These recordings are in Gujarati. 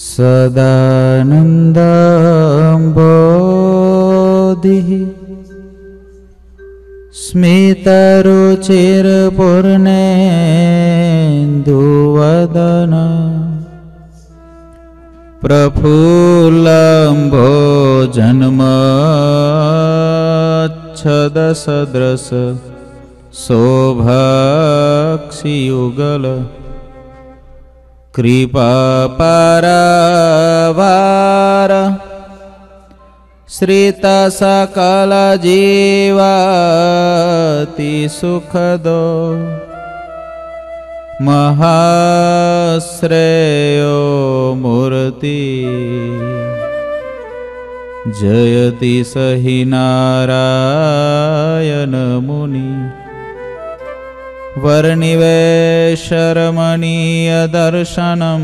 सदानन्दम्भो स्मितरुचिरपूर्णे स्मितरुचिरपुर्णेन्दुवदन प्रफुल्लम्भो जन्मच्छदसदृश शोभाक्षियुगल कृप परवार जीवति सुखदो महाश्रेयो मूर्ति जयति स हि नारायणमुनि वर्णिवेशरमणीयदर्शनं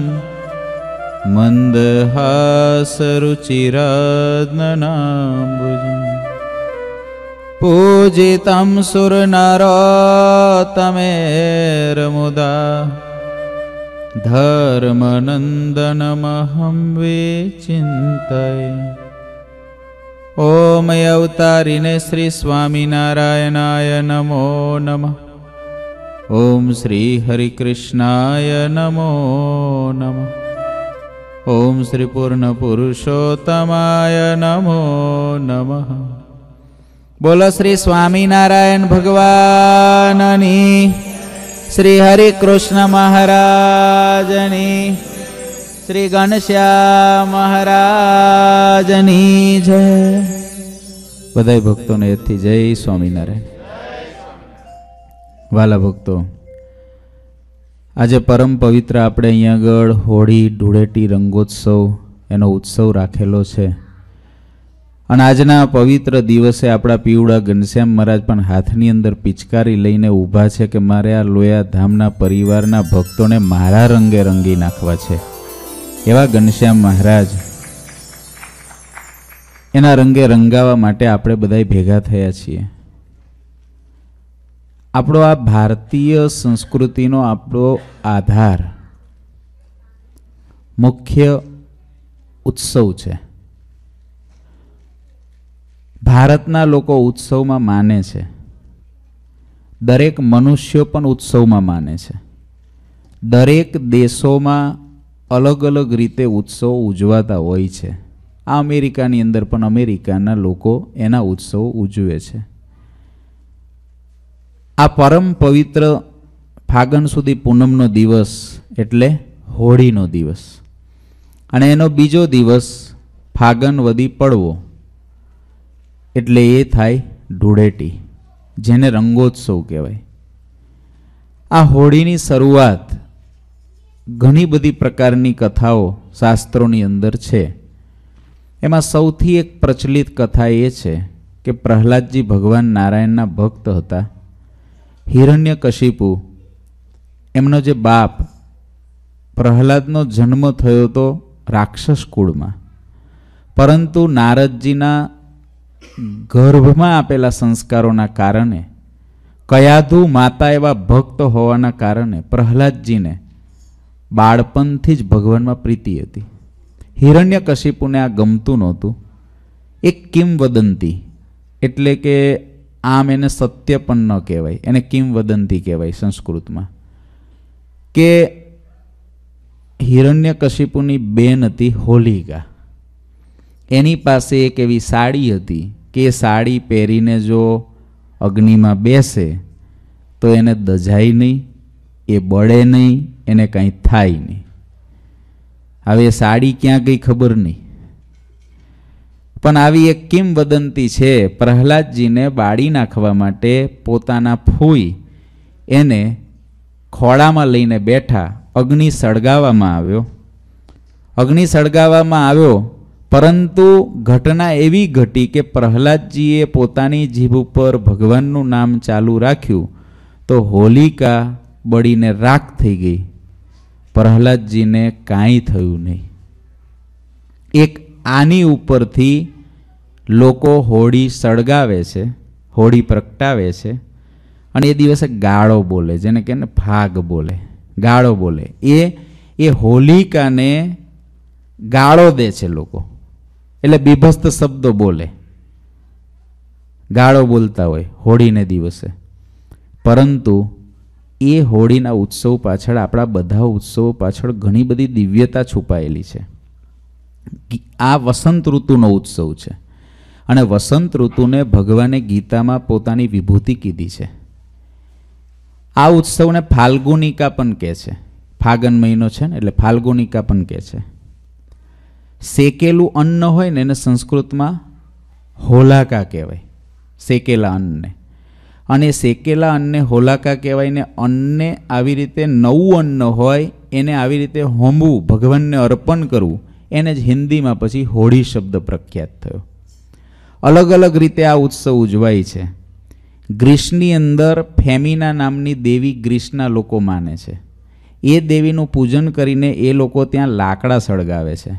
मन्दहासरुचिरम् पूजितं सुरनरोत्तमेरमुदा धर्मनन्दनमहं विचिन्तये ॐ अवतारिणे श्रीस्वामिनारायणाय नमो नमः ॐ श्री हरिकृष्णाय नमो नमः ॐ श्री पूर्णपुरुषोत्तमाय नमो नमः बोलो श्री स्वामिनारायण श्री श्रीहरि कृष्ण श्री श्रीगणश्या महाराजनी जय बय स्वामिनारायण વાલા ભક્તો આજે પરમ પવિત્ર આપણે અહીંયા આગળ હોળી ધૂળેટી રંગોત્સવ એનો ઉત્સવ રાખેલો છે અને આજના પવિત્ર દિવસે આપણા પીવડા ઘનશ્યામ મહારાજ પણ હાથની અંદર પિચકારી લઈને ઊભા છે કે મારે આ લોયા ધામના પરિવારના ભક્તોને મારા રંગે રંગી નાખવા છે એવા ઘનશ્યામ મહારાજ એના રંગે રંગાવા માટે આપણે બધા ભેગા થયા છીએ આપણો આ ભારતીય સંસ્કૃતિનો આપણો આધાર મુખ્ય ઉત્સવ છે ભારતના લોકો ઉત્સવમાં માને છે દરેક મનુષ્યો પણ ઉત્સવમાં માને છે દરેક દેશોમાં અલગ અલગ રીતે ઉત્સવ ઉજવાતા હોય છે આ અમેરિકાની અંદર પણ અમેરિકાના લોકો એના ઉત્સવો ઉજવે છે આ પરમ પવિત્ર ફાગણ સુધી પૂનમનો દિવસ એટલે હોળીનો દિવસ અને એનો બીજો દિવસ ફાગણ વદી પડવો એટલે એ થાય ધૂળેટી જેને રંગોત્સવ કહેવાય આ હોળીની શરૂઆત ઘણી બધી પ્રકારની કથાઓ શાસ્ત્રોની અંદર છે એમાં સૌથી એક પ્રચલિત કથા એ છે કે પ્રહલાદજી ભગવાન નારાયણના ભક્ત હતા હિરણ્યકશિપુ એમનો જે બાપ પ્રહલાદનો જન્મ થયો તો રાક્ષસ કુળમાં પરંતુ નારદજીના ગર્ભમાં આપેલા સંસ્કારોના કારણે કયાધુ માતા એવા ભક્ત હોવાના કારણે પ્રહલાદજીને બાળપણથી જ ભગવાનમાં પ્રીતિ હતી હિરણ્યકશિપુને આ ગમતું નહોતું એક વદંતી એટલે કે આમ એને સત્ય પણ ન કહેવાય એને કિંવદંતી કહેવાય સંસ્કૃતમાં કે હિરણ્ય કશિપુની બેન હતી હોલિકા એની પાસે એક એવી સાડી હતી કે એ સાડી પહેરીને જો અગ્નિમાં બેસે તો એને દજાય નહીં એ બળે નહીં એને કાંઈ થાય નહીં હવે સાડી ક્યાં ગઈ ખબર નહીં પણ આવી એક કિંવદંતી છે પ્રહલાદજીને બાળી નાખવા માટે પોતાના ફૂઈ એને ખોળામાં લઈને બેઠા અગ્નિ સળગાવવામાં આવ્યો અગ્નિ સળગાવવામાં આવ્યો પરંતુ ઘટના એવી ઘટી કે પ્રહલાદજીએ પોતાની જીભ ઉપર ભગવાનનું નામ ચાલુ રાખ્યું તો હોલિકા બળીને રાખ થઈ ગઈ પ્રહલાદજીને કાંઈ થયું નહીં એક આની ઉપરથી લોકો હોળી સળગાવે છે હોળી પ્રગટાવે છે અને એ દિવસે ગાળો બોલે જેને કહે ને ફાગ બોલે ગાળો બોલે એ એ હોલિકાને ગાળો દે છે લોકો એટલે બીભસ્ત શબ્દો બોલે ગાળો બોલતા હોય હોળીને દિવસે પરંતુ એ હોળીના ઉત્સવ પાછળ આપણા બધા ઉત્સવો પાછળ ઘણી બધી દિવ્યતા છુપાયેલી છે આ વસંત ઋતુનો ઉત્સવ છે અને વસંત ઋતુને ભગવાને ગીતામાં પોતાની વિભૂતિ કીધી છે આ ઉત્સવને ફાલ્ગુનિકા પણ કહે છે ફાગન મહિનો છે ને એટલે ફાલ્ગુનિકા પણ કહે છે શેકેલું અન્ન હોય ને એને સંસ્કૃતમાં હોલાકા કહેવાય શેકેલા અન્નને અને શેકેલા અન્નને હોલાકા કહેવાય ને અન્નને આવી રીતે નવું અન્ન હોય એને આવી રીતે હોમવું ભગવાનને અર્પણ કરવું એને જ હિન્દીમાં પછી હોળી શબ્દ પ્રખ્યાત થયો અલગ અલગ રીતે આ ઉત્સવ ઉજવાય છે ગ્રીસની અંદર ફેમિના નામની દેવી ગ્રીસના લોકો માને છે એ દેવીનું પૂજન કરીને એ લોકો ત્યાં લાકડા સળગાવે છે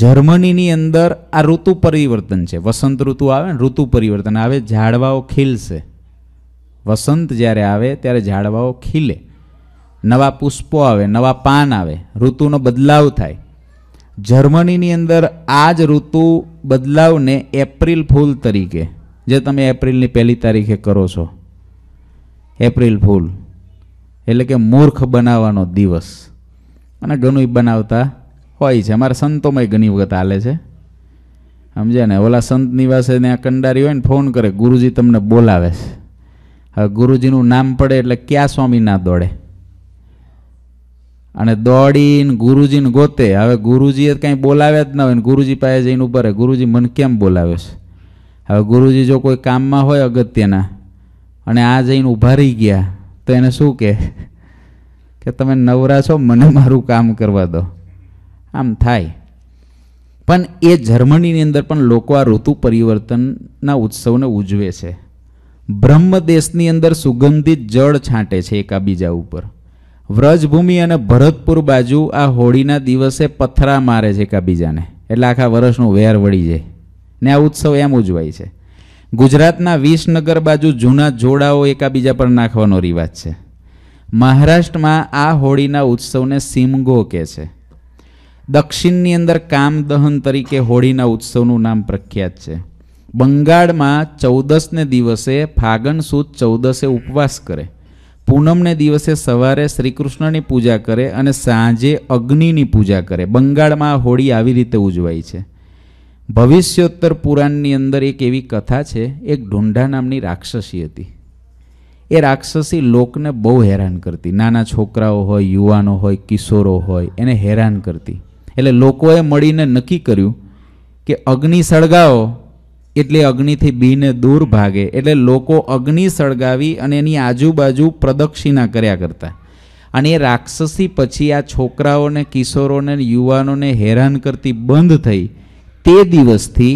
જર્મનીની અંદર આ ઋતુ પરિવર્તન છે વસંત ઋતુ આવે ને ઋતુ પરિવર્તન આવે ઝાડવાઓ ખીલશે વસંત જ્યારે આવે ત્યારે ઝાડવાઓ ખીલે નવા પુષ્પો આવે નવા પાન આવે ઋતુનો બદલાવ થાય જર્મનીની અંદર આ જ ઋતુ બદલાવને એપ્રિલ ફૂલ તરીકે જે તમે એપ્રિલની પહેલી તારીખે કરો છો એપ્રિલ ફૂલ એટલે કે મૂર્ખ બનાવવાનો દિવસ અને ઘણું બનાવતા હોય છે અમારા સંતોમાં ઘણી વખત હાલે છે સમજે ને ઓલા સંત નિવાસે ત્યાં કંડારી હોય ને ફોન કરે ગુરુજી તમને બોલાવે છે હવે ગુરુજીનું નામ પડે એટલે ક્યાં સ્વામી ના દોડે અને દોડીને ગુરુજીને ગોતે હવે ગુરુજીએ કાંઈ બોલાવ્યા જ ન હોય ને ગુરુજી પાસે જઈને ઊભા રહે ગુરુજી મને કેમ બોલાવે છે હવે ગુરુજી જો કોઈ કામમાં હોય અગત્યના અને આ જઈને ઊભા રહી ગયા તો એને શું કહે કે તમે નવરા છો મને મારું કામ કરવા દો આમ થાય પણ એ જર્મનીની અંદર પણ લોકો આ ઋતુ પરિવર્તનના ઉત્સવને ઉજવે છે બ્રહ્મ દેશની અંદર સુગંધિત જળ છાંટે છે એકાબીજા ઉપર વ્રજભૂમિ અને ભરતપુર બાજુ આ હોળીના દિવસે પથરા મારે છે એકબીજાને એટલે આખા વર્ષનું વેર વળી જાય ને આ ઉત્સવ એમ ઉજવાય છે ગુજરાતના વિસનગર બાજુ જૂના જોડાઓ એકાબીજા પર નાખવાનો રિવાજ છે મહારાષ્ટ્રમાં આ હોળીના ઉત્સવને સિમગો કહે છે દક્ષિણની અંદર કામદહન તરીકે હોળીના ઉત્સવનું નામ પ્રખ્યાત છે બંગાળમાં ચૌદસને દિવસે ફાગણ સુદ ચૌદસે ઉપવાસ કરે પૂનમને દિવસે સવારે શ્રીકૃષ્ણની પૂજા કરે અને સાંજે અગ્નિની પૂજા કરે બંગાળમાં હોળી આવી રીતે ઉજવાય છે ભવિષ્યોત્તર પુરાણની અંદર એક એવી કથા છે એક ઢુંઢા નામની રાક્ષસી હતી એ રાક્ષસી લોકને બહુ હેરાન કરતી નાના છોકરાઓ હોય યુવાનો હોય કિશોરો હોય એને હેરાન કરતી એટલે લોકોએ મળીને નક્કી કર્યું કે અગ્નિ સળગાવો એટલે અગ્નિથી બીને દૂર ભાગે એટલે લોકો અગ્નિ સળગાવી અને એની આજુબાજુ પ્રદક્ષિણા કર્યા કરતા અને એ રાક્ષસી પછી આ છોકરાઓને કિશોરોને યુવાનોને હેરાન કરતી બંધ થઈ તે દિવસથી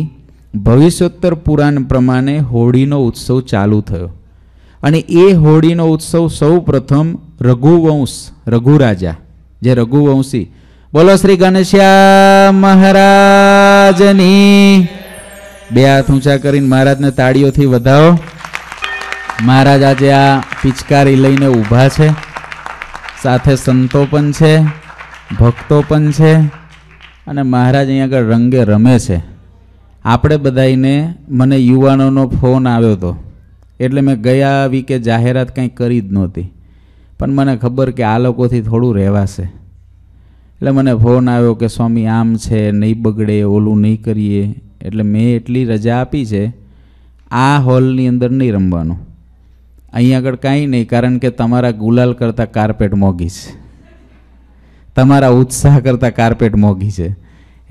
ભવિષ્યોત્તર પુરાણ પ્રમાણે હોળીનો ઉત્સવ ચાલુ થયો અને એ હોળીનો ઉત્સવ સૌ પ્રથમ રઘુવંશ રઘુરાજા જે રઘુવંશી બોલો શ્રી ગણેશ્યા મહારાજની બે હાથ ઊંચા કરીને મહારાજને તાળીઓથી વધાવો મહારાજ આજે આ પિચકારી લઈને ઊભા છે સાથે સંતો પણ છે ભક્તો પણ છે અને મહારાજ અહીં આગળ રંગે રમે છે આપણે બધાઈને મને યુવાનોનો ફોન આવ્યો હતો એટલે મેં ગયા વીકે જાહેરાત કંઈ કરી જ નહોતી પણ મને ખબર કે આ લોકોથી થોડું રહેવાશે એટલે મને ફોન આવ્યો કે સ્વામી આમ છે નહીં બગડે ઓલું નહીં કરીએ એટલે મેં એટલી રજા આપી છે આ હોલની અંદર નહીં રમવાનું અહીં આગળ કાંઈ નહીં કારણ કે તમારા ગુલાલ કરતાં કાર્પેટ મોંઘી છે તમારા ઉત્સાહ કરતાં કાર્પેટ મોંઘી છે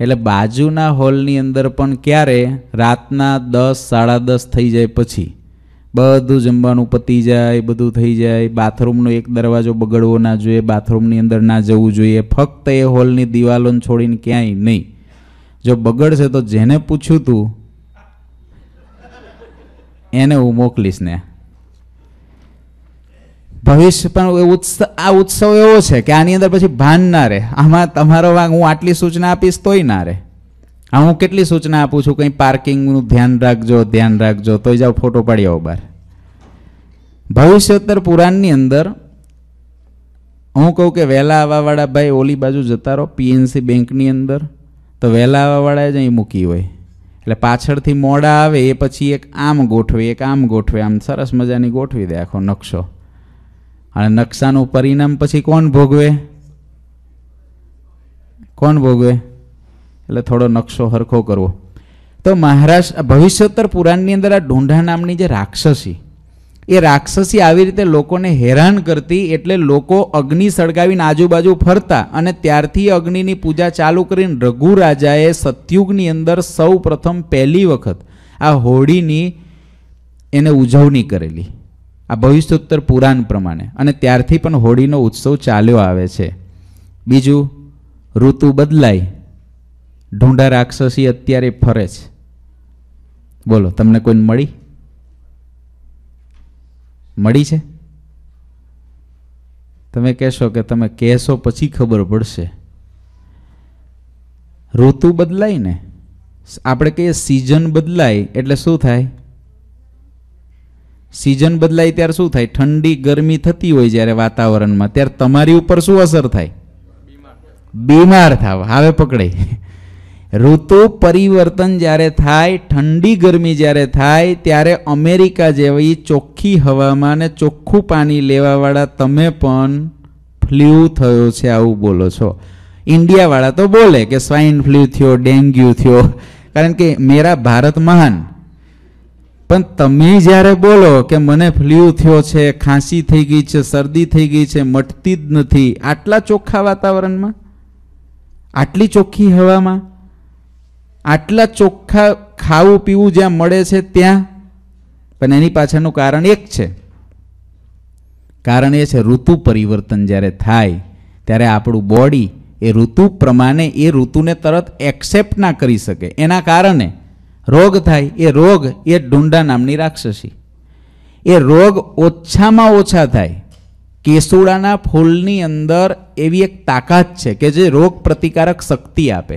એટલે બાજુના હોલની અંદર પણ ક્યારે રાતના દસ સાડા દસ થઈ જાય પછી બધું જમવાનું પતી જાય બધું થઈ જાય બાથરૂમનો એક દરવાજો બગડવો ના જોઈએ બાથરૂમની અંદર ના જવું જોઈએ ફક્ત એ હોલની દિવાલોને છોડીને ક્યાંય નહીં જો બગડશે તો જેને પૂછ્યું તું એને હું મોકલીશ ને ભવિષ્ય પણ આ ઉત્સવ એવો છે કે આની અંદર પછી ભાન ના રહે આમાં તમારો વાંક હું આટલી સૂચના આપીશ તોય ના રહે હા હું કેટલી સૂચના આપું છું કંઈ પાર્કિંગનું ધ્યાન રાખજો ધ્યાન રાખજો તોય જાઓ ફોટો પાડી આવો બહાર ભવિષ્યોત્તર પુરાણની અંદર હું કહું કે વહેલા આવવાવાળા ભાઈ ઓલી બાજુ જતા રહો પીએનસી બેંકની અંદર તો વહેલા આવવાવાળા જ અહીં મૂકી હોય એટલે પાછળથી મોડા આવે એ પછી એક આમ ગોઠવે એક આમ ગોઠવે આમ સરસ મજાની ગોઠવી દે આખો નકશો અને નકશાનું પરિણામ પછી કોણ ભોગવે કોણ ભોગવે એટલે થોડો નકશો હરખો કરવો તો મહારાષ્ટ્ર ભવિષ્યોત્તર પુરાણની અંદર આ ઢોંઢા નામની જે રાક્ષસી એ રાક્ષસી આવી રીતે લોકોને હેરાન કરતી એટલે લોકો અગ્નિ સળગાવીને આજુબાજુ ફરતા અને ત્યારથી અગ્નિની પૂજા ચાલુ કરીને રઘુરાજાએ સતયુગની અંદર સૌ પ્રથમ પહેલી વખત આ હોળીની એને ઉજવણી કરેલી આ ભવિષ્યોત્તર પુરાણ પ્રમાણે અને ત્યારથી પણ હોળીનો ઉત્સવ ચાલ્યો આવે છે બીજું ઋતુ બદલાય ઢૂંઢા રાક્ષસી અત્યારે ફરે છે બોલો તમને કોઈને મળી મળી છે તમે કહેશો કે તમે કહેશો પછી ખબર પડશે ઋતુ બદલાય ને આપણે કહીએ સિઝન બદલાય એટલે શું થાય સિઝન બદલાય ત્યારે શું થાય ઠંડી ગરમી થતી હોય જ્યારે વાતાવરણમાં ત્યારે તમારી ઉપર શું અસર થાય બીમાર થાવ હવે પકડાય ઋતુ પરિવર્તન જ્યારે થાય ઠંડી ગરમી જ્યારે થાય ત્યારે અમેરિકા જેવી ચોખ્ખી હવામાં ને ચોખ્ખું પાણી લેવાવાળા તમે પણ ફ્લ્યુ થયો છે આવું બોલો છો ઇન્ડિયાવાળા તો બોલે કે સ્વાઇન ફ્લ્યુ થયો ડેન્ગ્યુ થયો કારણ કે મેરા ભારત મહાન પણ તમે જ્યારે બોલો કે મને ફ્લ્યુ થયો છે ખાંસી થઈ ગઈ છે શરદી થઈ ગઈ છે મટતી જ નથી આટલા ચોખ્ખા વાતાવરણમાં આટલી ચોખ્ખી હવામાં આટલા ચોખ્ખા ખાવું પીવું જ્યાં મળે છે ત્યાં પણ એની પાછળનું કારણ એક છે કારણ એ છે ઋતુ પરિવર્તન જ્યારે થાય ત્યારે આપણું બોડી એ ઋતુ પ્રમાણે એ ઋતુને તરત એક્સેપ્ટ ના કરી શકે એના કારણે રોગ થાય એ રોગ એ ઢુંડા નામની રાક્ષસી એ રોગ ઓછામાં ઓછા થાય કેસુડાના ફૂલની અંદર એવી એક તાકાત છે કે જે રોગ પ્રતિકારક શક્તિ આપે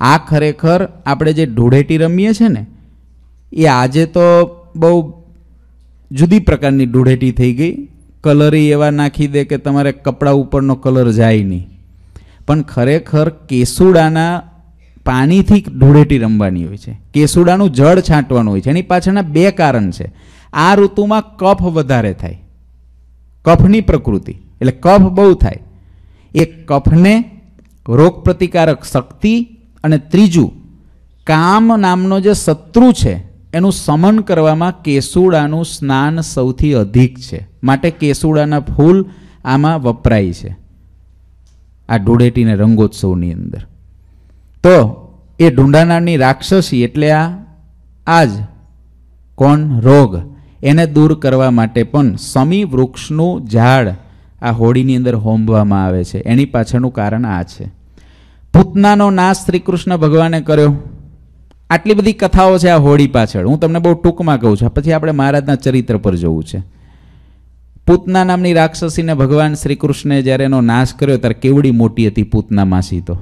આ ખરેખર આપણે જે ઢૂળેટી રમીએ છીએ ને એ આજે તો બહુ જુદી પ્રકારની ઢૂળેટી થઈ ગઈ કલરી એવા નાખી દે કે તમારે કપડાં ઉપરનો કલર જાય નહીં પણ ખરેખર કેસુડાના પાણીથી ધૂળેટી રમવાની હોય છે કેસુડાનું જળ છાંટવાનું હોય છે એની પાછળના બે કારણ છે આ ઋતુમાં કફ વધારે થાય કફની પ્રકૃતિ એટલે કફ બહુ થાય એ કફને રોગપ્રતિકારક શક્તિ અને ત્રીજું કામ નામનો જે શત્રુ છે એનું સમન કરવામાં કેસુડાનું સ્નાન સૌથી અધિક છે માટે કેસુડાના ફૂલ આમાં વપરાય છે આ ઢૂળેટીને રંગોત્સવની અંદર તો એ ઢૂંઢાનારની રાક્ષસી એટલે આ આજ કોણ રોગ એને દૂર કરવા માટે પણ સમી વૃક્ષનું ઝાડ આ હોળીની અંદર હોમવામાં આવે છે એની પાછળનું કારણ આ છે પૂતનાનો નાશ શ્રી કૃષ્ણ ભગવાને કર્યો આટલી બધી કથાઓ છે આ હોળી પાછળ હું તમને બહુ ટૂંકમાં કહું છું પછી આપણે મહારાજના ચરિત્ર પર જવું છે પૂતના નામની રાક્ષસીને ભગવાન શ્રી કૃષ્ણે જ્યારે એનો નાશ કર્યો ત્યારે કેવડી મોટી હતી પૂતના માસી તો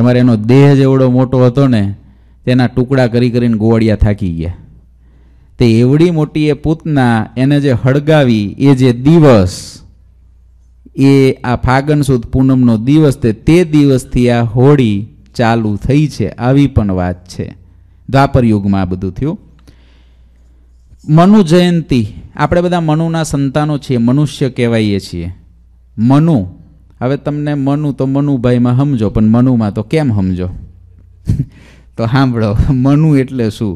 તમારે એનો દેહ જેવડો મોટો હતો ને તેના ટુકડા કરી કરીને ગોવાળિયા થાકી ગયા તે એવડી મોટી એ પૂતના એને જે હળગાવી એ જે દિવસ એ આ ફાગણ સુદ પૂનમનો દિવસ તે તે દિવસથી આ હોળી ચાલુ થઈ છે આવી પણ વાત છે દ્વાપર યુગમાં આ બધું થયું મનુ જયંતિ આપણે બધા મનુના સંતાનો છીએ મનુષ્ય કહેવાઈએ છીએ મનુ હવે તમને મનુ તો મનુભાઈમાં સમજો પણ મનુમાં તો કેમ સમજો તો સાંભળો મનુ એટલે શું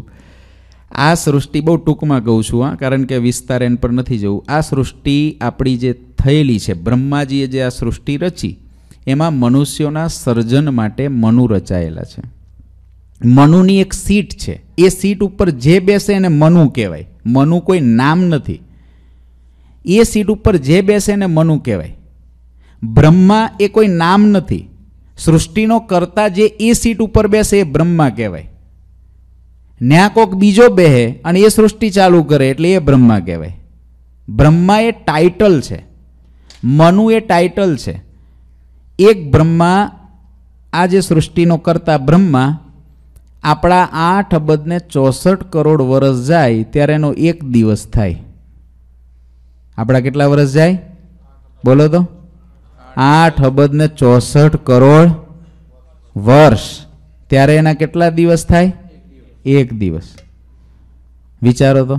આ સૃષ્ટિ બહુ ટૂંકમાં કહું છું હા કારણ કે વિસ્તાર એન પર નથી જવું આ સૃષ્ટિ આપણી જે થયેલી છે બ્રહ્માજીએ જે આ સૃષ્ટિ રચી એમાં મનુષ્યોના સર્જન માટે મનુ રચાયેલા છે મનુની એક સીટ છે એ સીટ ઉપર જે બેસે એને મનુ કહેવાય મનુ કોઈ નામ નથી એ સીટ ઉપર જે બેસે એને મનુ કહેવાય બ્રહ્મા એ કોઈ નામ નથી સૃષ્ટિનો કરતા જે એ સીટ ઉપર બેસે એ બ્રહ્મા કહેવાય ન્યા કોક બીજો બેહે અને એ સૃષ્ટિ ચાલુ કરે એટલે એ બ્રહ્મા કહેવાય બ્રહ્મા એ ટાઇટલ છે મનુ એ ટાઇટલ છે એક બ્રહ્મા આ જે સૃષ્ટિનો કરતા બ્રહ્મા આપણા આઠ અબદને ચોસઠ કરોડ વર્ષ જાય ત્યારે એનો એક દિવસ થાય આપણા કેટલા વર્ષ જાય બોલો તો આઠ અબદને ચોસઠ કરોડ વર્ષ ત્યારે એના કેટલા દિવસ થાય એક દિવસ વિચારો તો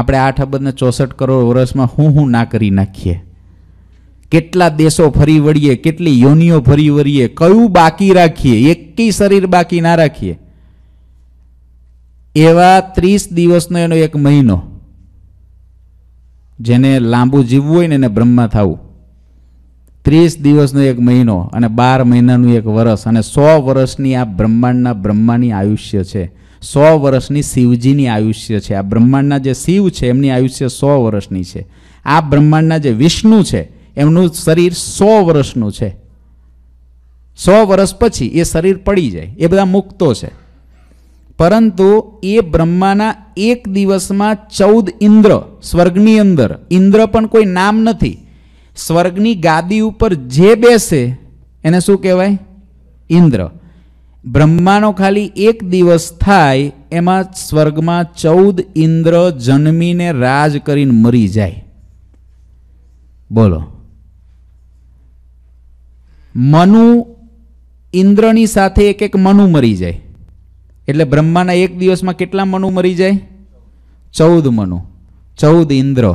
આપણે આઠ અબદને ચોસઠ કરોડ વર્ષમાં હું હું ના કરી નાખીએ કેટલા દેશો ફરી વળીએ કેટલી યોનિઓ ફરી વળીએ કયું બાકી રાખીએ એકી શરીર બાકી ના રાખીએ એવા ત્રીસ દિવસનો એનો એક મહિનો જેને લાંબુ જીવવું હોય ને એને બ્રહ્મા થવું ત્રીસ દિવસનો એક મહિનો અને બાર મહિનાનું એક વરસ અને સો વર્ષની આ બ્રહ્માંડના બ્રહ્માની આયુષ્ય છે સો વર્ષની શિવજીની આયુષ્ય છે આ બ્રહ્માંડના જે શિવ છે એમની આયુષ્ય સો વર્ષની છે આ બ્રહ્માંડના જે વિષ્ણુ છે એમનું શરીર સો વર્ષનું છે સો વર્ષ પછી એ શરીર પડી જાય એ બધા મુક્તો છે પરંતુ એ બ્રહ્માના એક દિવસમાં ચૌદ ઇન્દ્ર સ્વર્ગની અંદર ઇન્દ્ર પણ કોઈ નામ નથી સ્વર્ગની ગાદી ઉપર જે બેસે એને શું કહેવાય ઇન્દ્ર બ્રહ્માનો ખાલી એક દિવસ થાય એમાં સ્વર્ગમાં ચૌદ ઇન્દ્ર જન્મીને રાજ કરીને મરી જાય બોલો મનુ ઇન્દ્રની સાથે એક એક મનુ મરી જાય એટલે બ્રહ્માના એક દિવસમાં કેટલા મનુ મરી જાય ચૌદ મનુ ચૌદ ઇન્દ્ર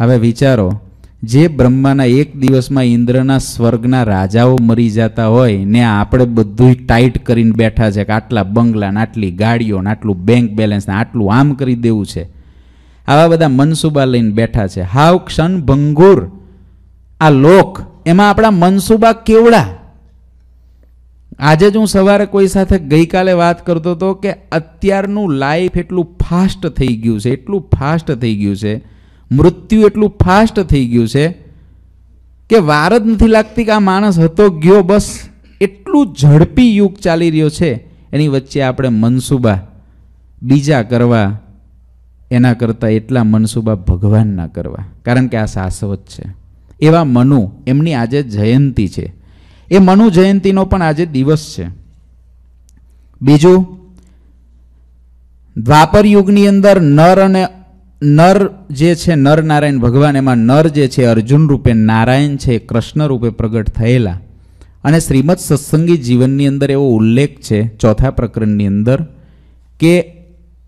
હવે વિચારો જે બ્રહ્માના એક દિવસમાં ઇન્દ્રના સ્વર્ગના રાજાઓ મરી જતા હોય ને આપણે બધું ટાઈટ કરીને બેઠા છે કે આટલા બંગલા આટલી ગાડીઓ આટલું બેંક બેલેન્સ ને આટલું આમ કરી દેવું છે આવા બધા મનસુબા લઈને બેઠા છે હાવ ક્ષણ ભંગુર આ લોક એમાં આપણા મનસુબા કેવડા આજે જ હું સવારે કોઈ સાથે ગઈકાલે વાત કરતો હતો કે અત્યારનું લાઈફ એટલું ફાસ્ટ થઈ ગયું છે એટલું ફાસ્ટ થઈ ગયું છે મૃત્યુ એટલું ફાસ્ટ થઈ ગયું છે કે વાર જ નથી લાગતી કે આ માણસ હતો ગયો બસ એટલું ઝડપી યુગ ચાલી રહ્યો છે એની વચ્ચે આપણે મનસુબા બીજા કરવા એના કરતાં એટલા મનસુબા ભગવાનના કરવા કારણ કે આ શાશ્વત છે એવા મનુ એમની આજે જયંતિ છે એ મનુ જયંતિનો પણ આજે દિવસ છે બીજું દ્વાપર યુગની અંદર નર અને નર જે છે નરનારાયણ ભગવાન એમાં નર જે છે અર્જુન રૂપે નારાયણ છે કૃષ્ણ રૂપે પ્રગટ થયેલા અને શ્રીમદ સત્સંગી જીવનની અંદર એવો ઉલ્લેખ છે ચોથા પ્રકરણની અંદર કે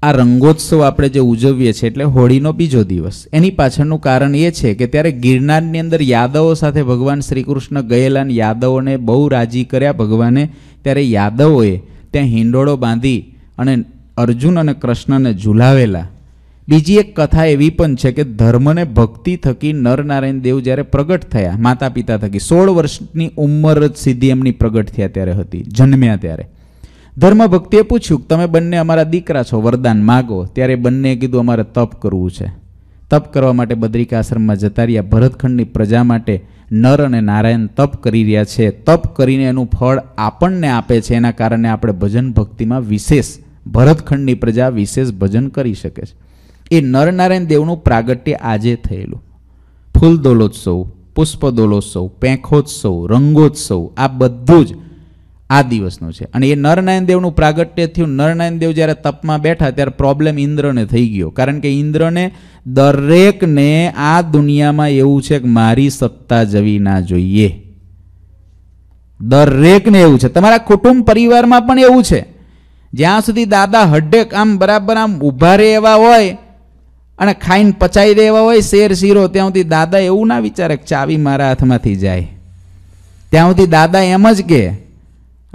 આ રંગોત્સવ આપણે જે ઉજવીએ છીએ એટલે હોળીનો બીજો દિવસ એની પાછળનું કારણ એ છે કે ત્યારે ગિરનારની અંદર યાદવો સાથે ભગવાન શ્રી કૃષ્ણ ગયેલા અને યાદવોને બહુ રાજી કર્યા ભગવાને ત્યારે યાદવોએ ત્યાં હિંડોળો બાંધી અને અર્જુન અને કૃષ્ણને ઝુલાવેલા બીજી એક કથા એવી પણ છે કે ધર્મને ભક્તિ થકી નરનારાયણ દેવ જ્યારે પ્રગટ થયા માતા પિતા થકી સોળ વર્ષની ઉંમર જ સિદ્ધિ એમની પ્રગટ થયા ત્યારે હતી જન્મ્યા ત્યારે ધર્મભક્તિએ પૂછ્યું તમે બંને અમારા દીકરા છો વરદાન માગો ત્યારે બંને કીધું અમારે તપ કરવું છે તપ કરવા માટે બદ્રિકા આશ્રમમાં જતા રહ્યા ભરતખંડની પ્રજા માટે નર અને નારાયણ તપ કરી રહ્યા છે તપ કરીને એનું ફળ આપણને આપે છે એના કારણે આપણે ભજન ભક્તિમાં વિશેષ ભરતખંડની પ્રજા વિશેષ ભજન કરી શકે છે એ નરનારાયણ દેવનું પ્રાગટ્ય આજે થયેલું ફૂલ દોલોત્સવ પુષ્પ દોલોત્સવ પેંખોત્સવ રંગોત્સવ આ બધું જ આ દિવસનો છે અને એ નરનાયણ દેવનું પ્રાગટ્ય થયું નરનાયણ દેવ જ્યારે તપમાં બેઠા ત્યારે પ્રોબ્લેમ ઇન્દ્રને થઈ ગયો કારણ કે ઇન્દ્રને દરેકને આ દુનિયામાં એવું છે કે મારી સત્તા જવી ના જોઈએ દરેકને એવું છે તમારા કુટુંબ પરિવારમાં પણ એવું છે જ્યાં સુધી દાદા હડેક આમ બરાબર આમ ઊભા રહે એવા હોય અને ખાઈને પચાવી દે એવા હોય શેર શીરો ત્યાં સુધી દાદા એવું ના વિચારે ચાવી મારા હાથમાંથી જાય ત્યાં સુધી દાદા એમ જ કે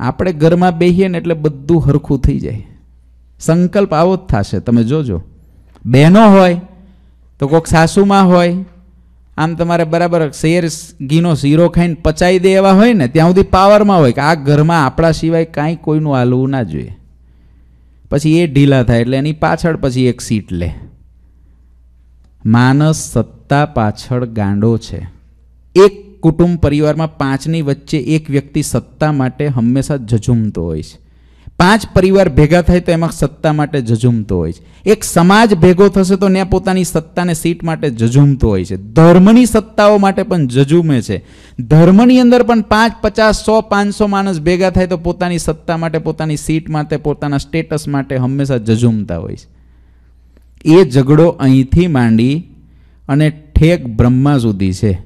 આપણે ઘરમાં બેહીએ ને એટલે બધું હરખું થઈ જાય સંકલ્પ આવો જ થશે તમે જોજો બહેનો હોય તો કોઈક સાસુમાં હોય આમ તમારે બરાબર શેર ઘીનો શીરો ખાઈને પચાવી દે એવા હોય ને ત્યાં સુધી પાવરમાં હોય કે આ ઘરમાં આપણા સિવાય કાંઈ કોઈનું હાલવું ના જોઈએ પછી એ ઢીલા થાય એટલે એની પાછળ પછી એક સીટ લે માનસ સત્તા પાછળ ગાંડો છે એક કુટુંબ પરિવારમાં પાંચની વચ્ચે એક વ્યક્તિ સત્તા માટે હંમેશા ઝઝૂમતો હોય છે પાંચ પરિવાર ભેગા થાય તો એમાં સત્તા માટે ઝઝૂમતો હોય છે એક સમાજ ભેગો થશે તો ત્યાં પોતાની સત્તાને સીટ માટે ઝઝૂમતો હોય છે ધર્મની સત્તાઓ માટે પણ ઝઝૂમે છે ધર્મની અંદર પણ પાંચ પચાસ સો પાંચસો માણસ ભેગા થાય તો પોતાની સત્તા માટે પોતાની સીટ માટે પોતાના સ્ટેટસ માટે હંમેશા ઝઝૂમતા હોય છે એ ઝઘડો અહીંથી માંડી અને ઠેક બ્રહ્મા સુધી છે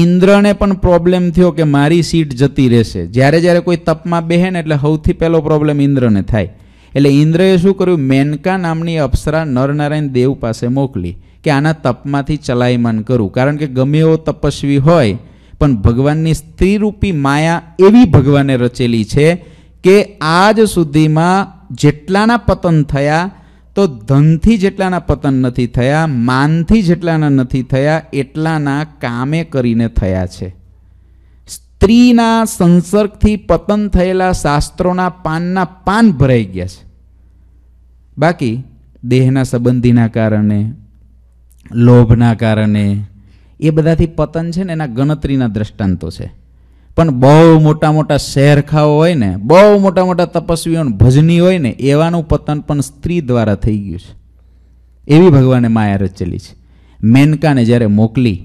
ઇન્દ્રને પણ પ્રોબ્લેમ થયો કે મારી સીટ જતી રહેશે જ્યારે જ્યારે કોઈ તપમાં બેહે ને એટલે સૌથી પહેલો પ્રોબ્લેમ ઇન્દ્રને થાય એટલે ઇન્દ્રએ શું કર્યું મેનકા નામની અપ્સરા નરનારાયણ દેવ પાસે મોકલી કે આના તપમાંથી ચલાયમાન કરું કારણ કે ગમે એવો તપસ્વી હોય પણ ભગવાનની સ્ત્રીરૂપી માયા એવી ભગવાને રચેલી છે કે આજ સુધીમાં જેટલાના પતન થયા તો ધનથી જેટલાના પતન નથી થયા માનથી જેટલાના નથી થયા એટલાના કામે કરીને થયા છે સ્ત્રીના સંસર્ગથી પતન થયેલા શાસ્ત્રોના પાનના પાન ભરાઈ ગયા છે બાકી દેહના સંબંધીના કારણે લોભના કારણે એ બધાથી પતન છે ને એના ગણતરીના દ્રષ્ટાંતો છે પણ બહુ મોટા મોટા શેરખાઓ હોય ને બહુ મોટા મોટા તપસ્વીઓ ભજની હોય ને એવાનું પતન પણ સ્ત્રી દ્વારા થઈ ગયું છે એવી ભગવાને માયા રચેલી છે મેનકાને જ્યારે મોકલી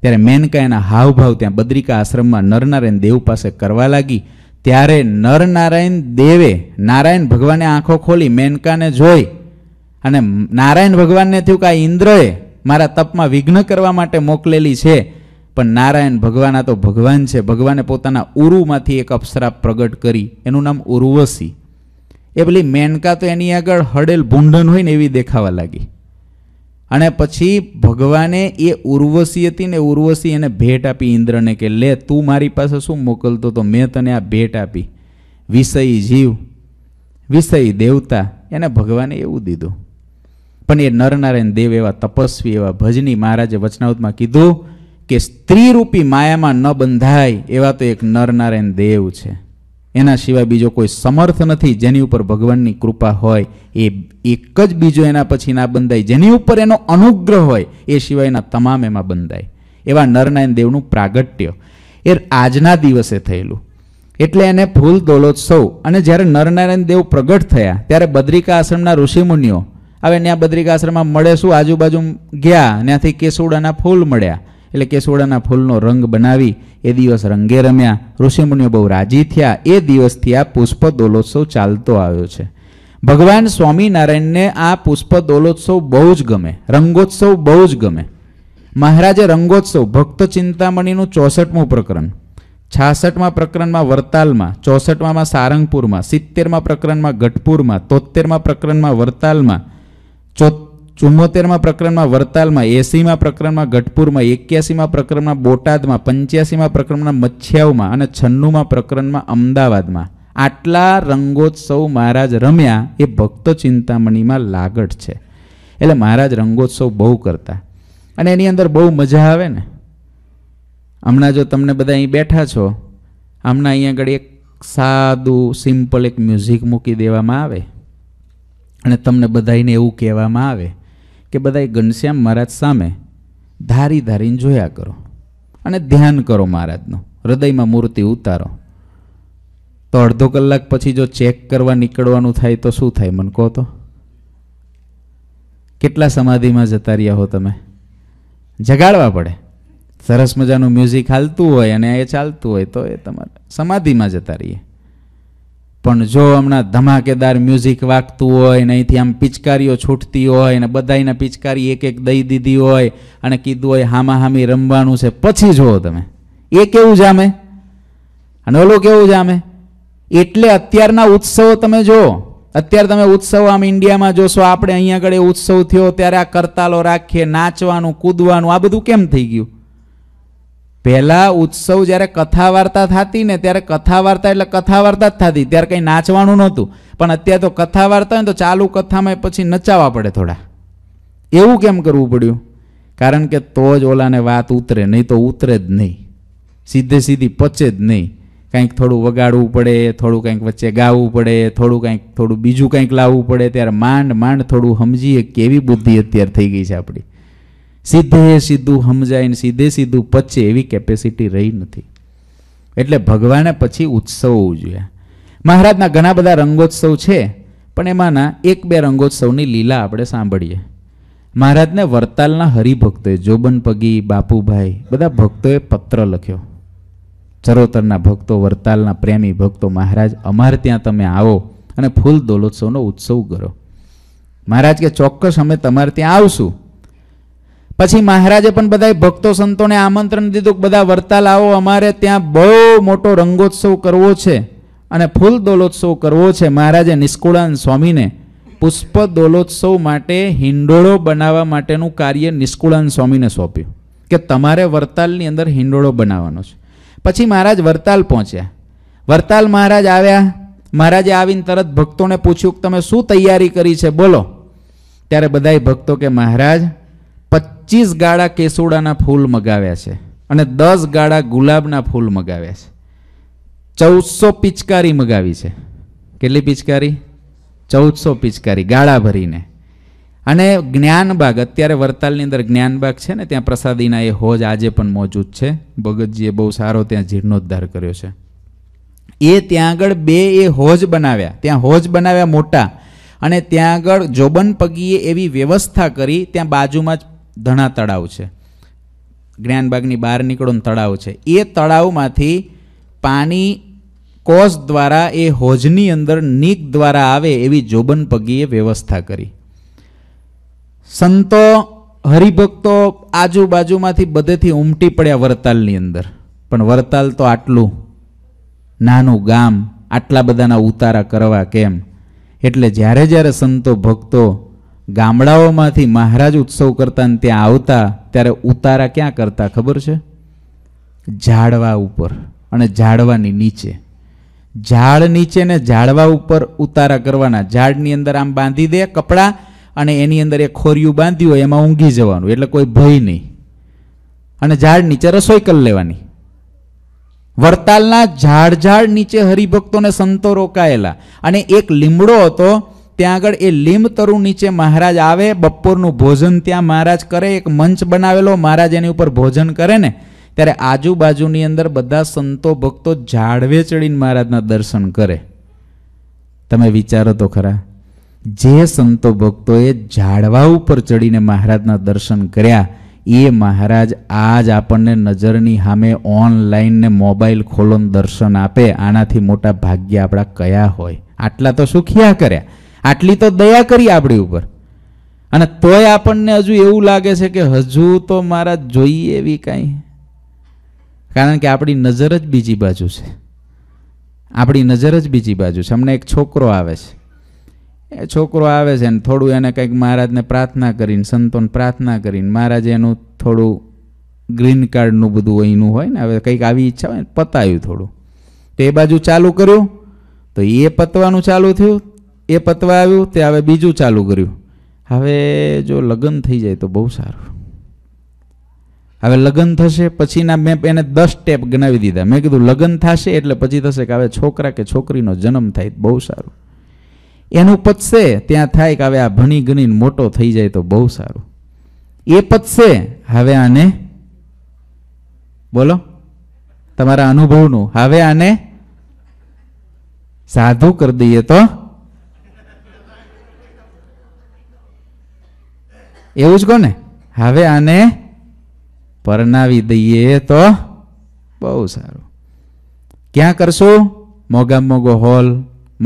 ત્યારે મેનકા એના હાવભાવ ત્યાં બદ્રિકા આશ્રમમાં નરનારાયણ દેવ પાસે કરવા લાગી ત્યારે નરનારાયણ દેવે નારાયણ ભગવાને આંખો ખોલી મેનકાને જોઈ અને નારાયણ ભગવાનને થયું કે આ ઇન્દ્રએ મારા તપમાં વિઘ્ન કરવા માટે મોકલેલી છે પણ નારાયણ ભગવાન આ તો ભગવાન છે ભગવાને પોતાના ઉરુમાંથી એક અપ્સરા પ્રગટ કરી એનું નામ ઉર્વશી એ પેલી મેનકા તો એની આગળ હડેલ ભૂંડન હોય ને એવી દેખાવા લાગી અને પછી ભગવાને એ ઉર્વશી હતી ને ઉર્વશી એને ભેટ આપી ઇન્દ્રને કે લે તું મારી પાસે શું મોકલતો તો મેં તને આ ભેટ આપી વિષય જીવ વિષય દેવતા એને ભગવાને એવું દીધું પણ એ નરનારાયણ દેવ એવા તપસ્વી એવા ભજની મહારાજે વચનાવતમાં કીધું કે સ્ત્રી રૂપી માયામાં ન બંધાય એવા તો એક નરનારાયણ દેવ છે એના સિવાય બીજો કોઈ સમર્થ નથી જેની ઉપર ભગવાનની કૃપા હોય એ એક જ બીજો એના પછી ના બંધાય જેની ઉપર એનો અનુગ્રહ હોય એ સિવાયના તમામ એમાં બંધાય એવા નરનારાયણ દેવનું પ્રાગટ્ય એ આજના દિવસે થયેલું એટલે એને ફૂલ દોલોત્સવ અને જ્યારે નરનારાયણ દેવ પ્રગટ થયા ત્યારે બદ્રિકા આશ્રમના ઋષિમુનિઓ હવે ત્યાં બદ્રિકા આશ્રમમાં મળે શું આજુબાજુ ગયા ત્યાંથી કેસુડાના ફૂલ મળ્યા એટલે કેસોડાના ફૂલનો રંગ બનાવી એ દિવસ રંગે રમ્યા ઋષિમુનિઓ બહુ રાજી થયા એ દિવસથી આ પુષ્પ દોલોત્સવ ચાલતો આવ્યો છે ભગવાન સ્વામિનારાયણને આ પુષ્પ દોલોત્સવ બહુ જ ગમે રંગોત્સવ બહુ જ ગમે મહારાજે રંગોત્સવ ભક્ત ચિંતામણીનું ચોસઠમું પ્રકરણ છાસઠમાં પ્રકરણમાં વરતાલમાં ચોસઠમાં સારંગપુરમાં સિત્તેરમાં પ્રકરણમાં ગઢપુરમાં તોતેરમાં પ્રકરણમાં વરતાલમાં ચોત ચુમ્મોતેરમાં પ્રકરણમાં વરતાલમાં એસીમાં પ્રકરણમાં ગઢપુરમાં એક્યાસીમાં પ્રકરણમાં બોટાદમાં પંચ્યાસીમાં પ્રકરણમાં મચ્છિયાઓમાં અને છન્નુંમાં પ્રકરણમાં અમદાવાદમાં આટલા રંગોત્સવ મહારાજ રમ્યા એ ભક્ત ચિંતામણીમાં લાગટ છે એટલે મહારાજ રંગોત્સવ બહુ કરતા અને એની અંદર બહુ મજા આવે ને હમણાં જો તમને બધા અહીં બેઠા છો હમણાં અહીંયા આગળ એક સાદું સિમ્પલ એક મ્યુઝિક મૂકી દેવામાં આવે અને તમને બધાને એવું કહેવામાં આવે કે બધાએ ઘનશ્યામ મહારાજ સામે ધારી ધારીને જોયા કરો અને ધ્યાન કરો મહારાજનું હૃદયમાં મૂર્તિ ઉતારો તો અડધો કલાક પછી જો ચેક કરવા નીકળવાનું થાય તો શું થાય મને કહો તો કેટલા સમાધિમાં જતા રહ્યા હો તમે જગાડવા પડે સરસ મજાનું મ્યુઝિક હાલતું હોય અને એ ચાલતું હોય તો એ તમારે સમાધિમાં જતા રહીએ પણ જો હમણાં ધમાકેદાર મ્યુઝિક વાગતું હોય ને અહીંથી આમ પિચકારીઓ છૂટતી હોય ને બધાને પિચકારી એક એક દઈ દીધી હોય અને કીધું હોય હામાહામી રમવાનું છે પછી જુઓ તમે એ કેવું જામે અને ઓલો કેવું જામે એટલે અત્યારના ઉત્સવો તમે જુઓ અત્યારે તમે ઉત્સવ આમ ઇન્ડિયામાં જોશો આપણે અહીંયા આગળ ઉત્સવ થયો ત્યારે આ કરતાલો રાખીએ નાચવાનું કૂદવાનું આ બધું કેમ થઈ ગયું પહેલાં ઉત્સવ જ્યારે કથા વાર્તા થતી ને ત્યારે કથા વાર્તા એટલે કથા વાર્તા જ થતી ત્યારે કંઈ નાચવાનું નહોતું પણ અત્યારે તો કથા વાર્તા હોય તો ચાલુ કથામાં પછી નચાવા પડે થોડા એવું કેમ કરવું પડ્યું કારણ કે તો જ ઓલાને વાત ઉતરે નહીં તો ઉતરે જ નહીં સીધે સીધી પચે જ નહીં કંઈક થોડું વગાડવું પડે થોડું કંઈક વચ્ચે ગાવું પડે થોડું કંઈક થોડું બીજું કંઈક લાવવું પડે ત્યારે માંડ માંડ થોડું સમજીએ કેવી બુદ્ધિ અત્યારે થઈ ગઈ છે આપણી સીધે સીધું સમજાઈને સીધે સીધું પચે એવી કેપેસિટી રહી નથી એટલે ભગવાને પછી ઉત્સવ ઉજવ્યા મહારાજના ઘણા બધા રંગોત્સવ છે પણ એમાંના એક બે રંગોત્સવની લીલા આપણે સાંભળીએ મહારાજને વરતાલના હરિભક્તોએ જોબનપગી બાપુભાઈ બધા ભક્તોએ પત્ર લખ્યો ચરોતરના ભક્તો વરતાલના પ્રેમી ભક્તો મહારાજ અમારે ત્યાં તમે આવો અને ફૂલ દોલોત્સવનો ઉત્સવ કરો મહારાજ કે ચોક્કસ અમે તમારે ત્યાં આવશું પછી મહારાજે પણ બધા ભક્તો સંતોને આમંત્રણ દીધું કે બધા વરતાલ આવો અમારે ત્યાં બહુ મોટો રંગોત્સવ કરવો છે અને ફૂલ દોલોત્સવ કરવો છે મહારાજે નિષ્કુળાન સ્વામીને પુષ્પ દોલોત્સવ માટે હિંડોળો બનાવવા માટેનું કાર્ય નિષ્કુળાન સ્વામીને સોંપ્યું કે તમારે વરતાલની અંદર હિંડોળો બનાવવાનો છે પછી મહારાજ વરતાલ પહોંચ્યા વરતાલ મહારાજ આવ્યા મહારાજે આવીને તરત ભક્તોને પૂછ્યું કે તમે શું તૈયારી કરી છે બોલો ત્યારે બધાય ભક્તો કે મહારાજ પચીસ ગાળા કેસુડાના ફૂલ મગાવ્યા છે અને દસ ગાળા ગુલાબના ફૂલ મગાવ્યા છે ચૌદસો પિચકારી મગાવી છે કેટલી પિચકારી ચૌદસો પિચકારી ગાળા ભરીને અને જ્ઞાનબાગ અત્યારે વરતાલની અંદર જ્ઞાનબાગ છે ને ત્યાં પ્રસાદીના એ હોજ આજે પણ મોજૂદ છે ભગતજીએ બહુ સારો ત્યાં જીર્ણોદ્ધાર કર્યો છે એ ત્યાં આગળ બે એ હોજ બનાવ્યા ત્યાં હોજ બનાવ્યા મોટા અને ત્યાં આગળ જોબન પગીએ એવી વ્યવસ્થા કરી ત્યાં બાજુમાં જ ધણા તળાવ છે જ્ઞાનબાગની બહાર નીકળો તળાવ છે એ તળાવમાંથી પાણી કોસ દ્વારા એ હોજની અંદર નીક દ્વારા આવે એવી જોબન પગીએ વ્યવસ્થા કરી સંતો હરિભક્તો આજુબાજુમાંથી બધેથી ઉમટી પડ્યા વરતાલની અંદર પણ વરતાલ તો આટલું નાનું ગામ આટલા બધાના ઉતારા કરવા કેમ એટલે જ્યારે જ્યારે સંતો ભક્તો ગામડાઓમાંથી મહારાજ ઉત્સવ કરતા ત્યાં આવતા ત્યારે ઉતારા ક્યાં કરતા ખબર છે ઝાડવા ઉપર અને ઝાડવાની નીચે ઝાડ નીચે ને ઝાડવા ઉપર ઉતારા કરવાના ઝાડની અંદર આમ બાંધી દે કપડાં અને એની અંદર એ ખોરિયું બાંધ્યું હોય એમાં ઊંઘી જવાનું એટલે કોઈ ભય નહીં અને ઝાડ નીચે રસોઈ કરી લેવાની વડતાલના ઝાડ ઝાડ નીચે હરિભક્તોને સંતો રોકાયેલા અને એક લીમડો હતો ત્યાં આગળ એ લીમતરુ નીચે મહારાજ આવે બપોરનું ભોજન ત્યાં મહારાજ કરે એક મંચ બનાવેલો મહારાજ એની ઉપર ભોજન કરે ને ત્યારે આજુબાજુની અંદર બધા સંતો ભક્તો ઝાડવે ચડીને મહારાજના દર્શન કરે તમે વિચારો તો ખરા જે સંતો ભક્તોએ ઝાડવા ઉપર ચડીને મહારાજના દર્શન કર્યા એ મહારાજ આજ આપણને નજરની સામે ઓનલાઈન ને મોબાઈલ ખોલોને દર્શન આપે આનાથી મોટા ભાગ્ય આપણા કયા હોય આટલા તો સુખિયા કર્યા આટલી તો દયા કરી આપણી ઉપર અને તોય આપણને હજુ એવું લાગે છે કે હજુ તો મારા જોઈએ એવી કાંઈ કારણ કે આપણી નજર જ બીજી બાજુ છે આપણી નજર જ બીજી બાજુ છે હમણાં એક છોકરો આવે છે એ છોકરો આવે છે ને થોડું એને કંઈક મહારાજને પ્રાર્થના કરીને સંતોને પ્રાર્થના કરીને મહારાજ એનું થોડું ગ્રીન કાર્ડનું બધું અહીંનું હોય ને હવે કંઈક આવી ઈચ્છા હોય ને પતાવ્યું થોડું તો એ બાજુ ચાલુ કર્યું તો એ પતવાનું ચાલુ થયું એ પતવા આવ્યું તે હવે બીજું ચાલુ કર્યું હવે જો લગ્ન થઈ જાય તો બહુ સારું હવે લગ્ન થશે પછીના મેં એને દસ સ્ટેપ ગણાવી દીધા મેં કીધું લગ્ન થશે એટલે પછી થશે કે હવે છોકરા કે છોકરીનો જન્મ થાય બહુ સારું એનું પચશે ત્યાં થાય કે હવે આ ભણી ગણીને મોટો થઈ જાય તો બહુ સારું એ પચશે હવે આને બોલો તમારા અનુભવનું હવે આને સાધુ કરી દઈએ તો એવું જ કોને હવે આને પરણાવી દઈએ તો બહુ સારું ક્યાં કરશો મોગા મોગો હોલ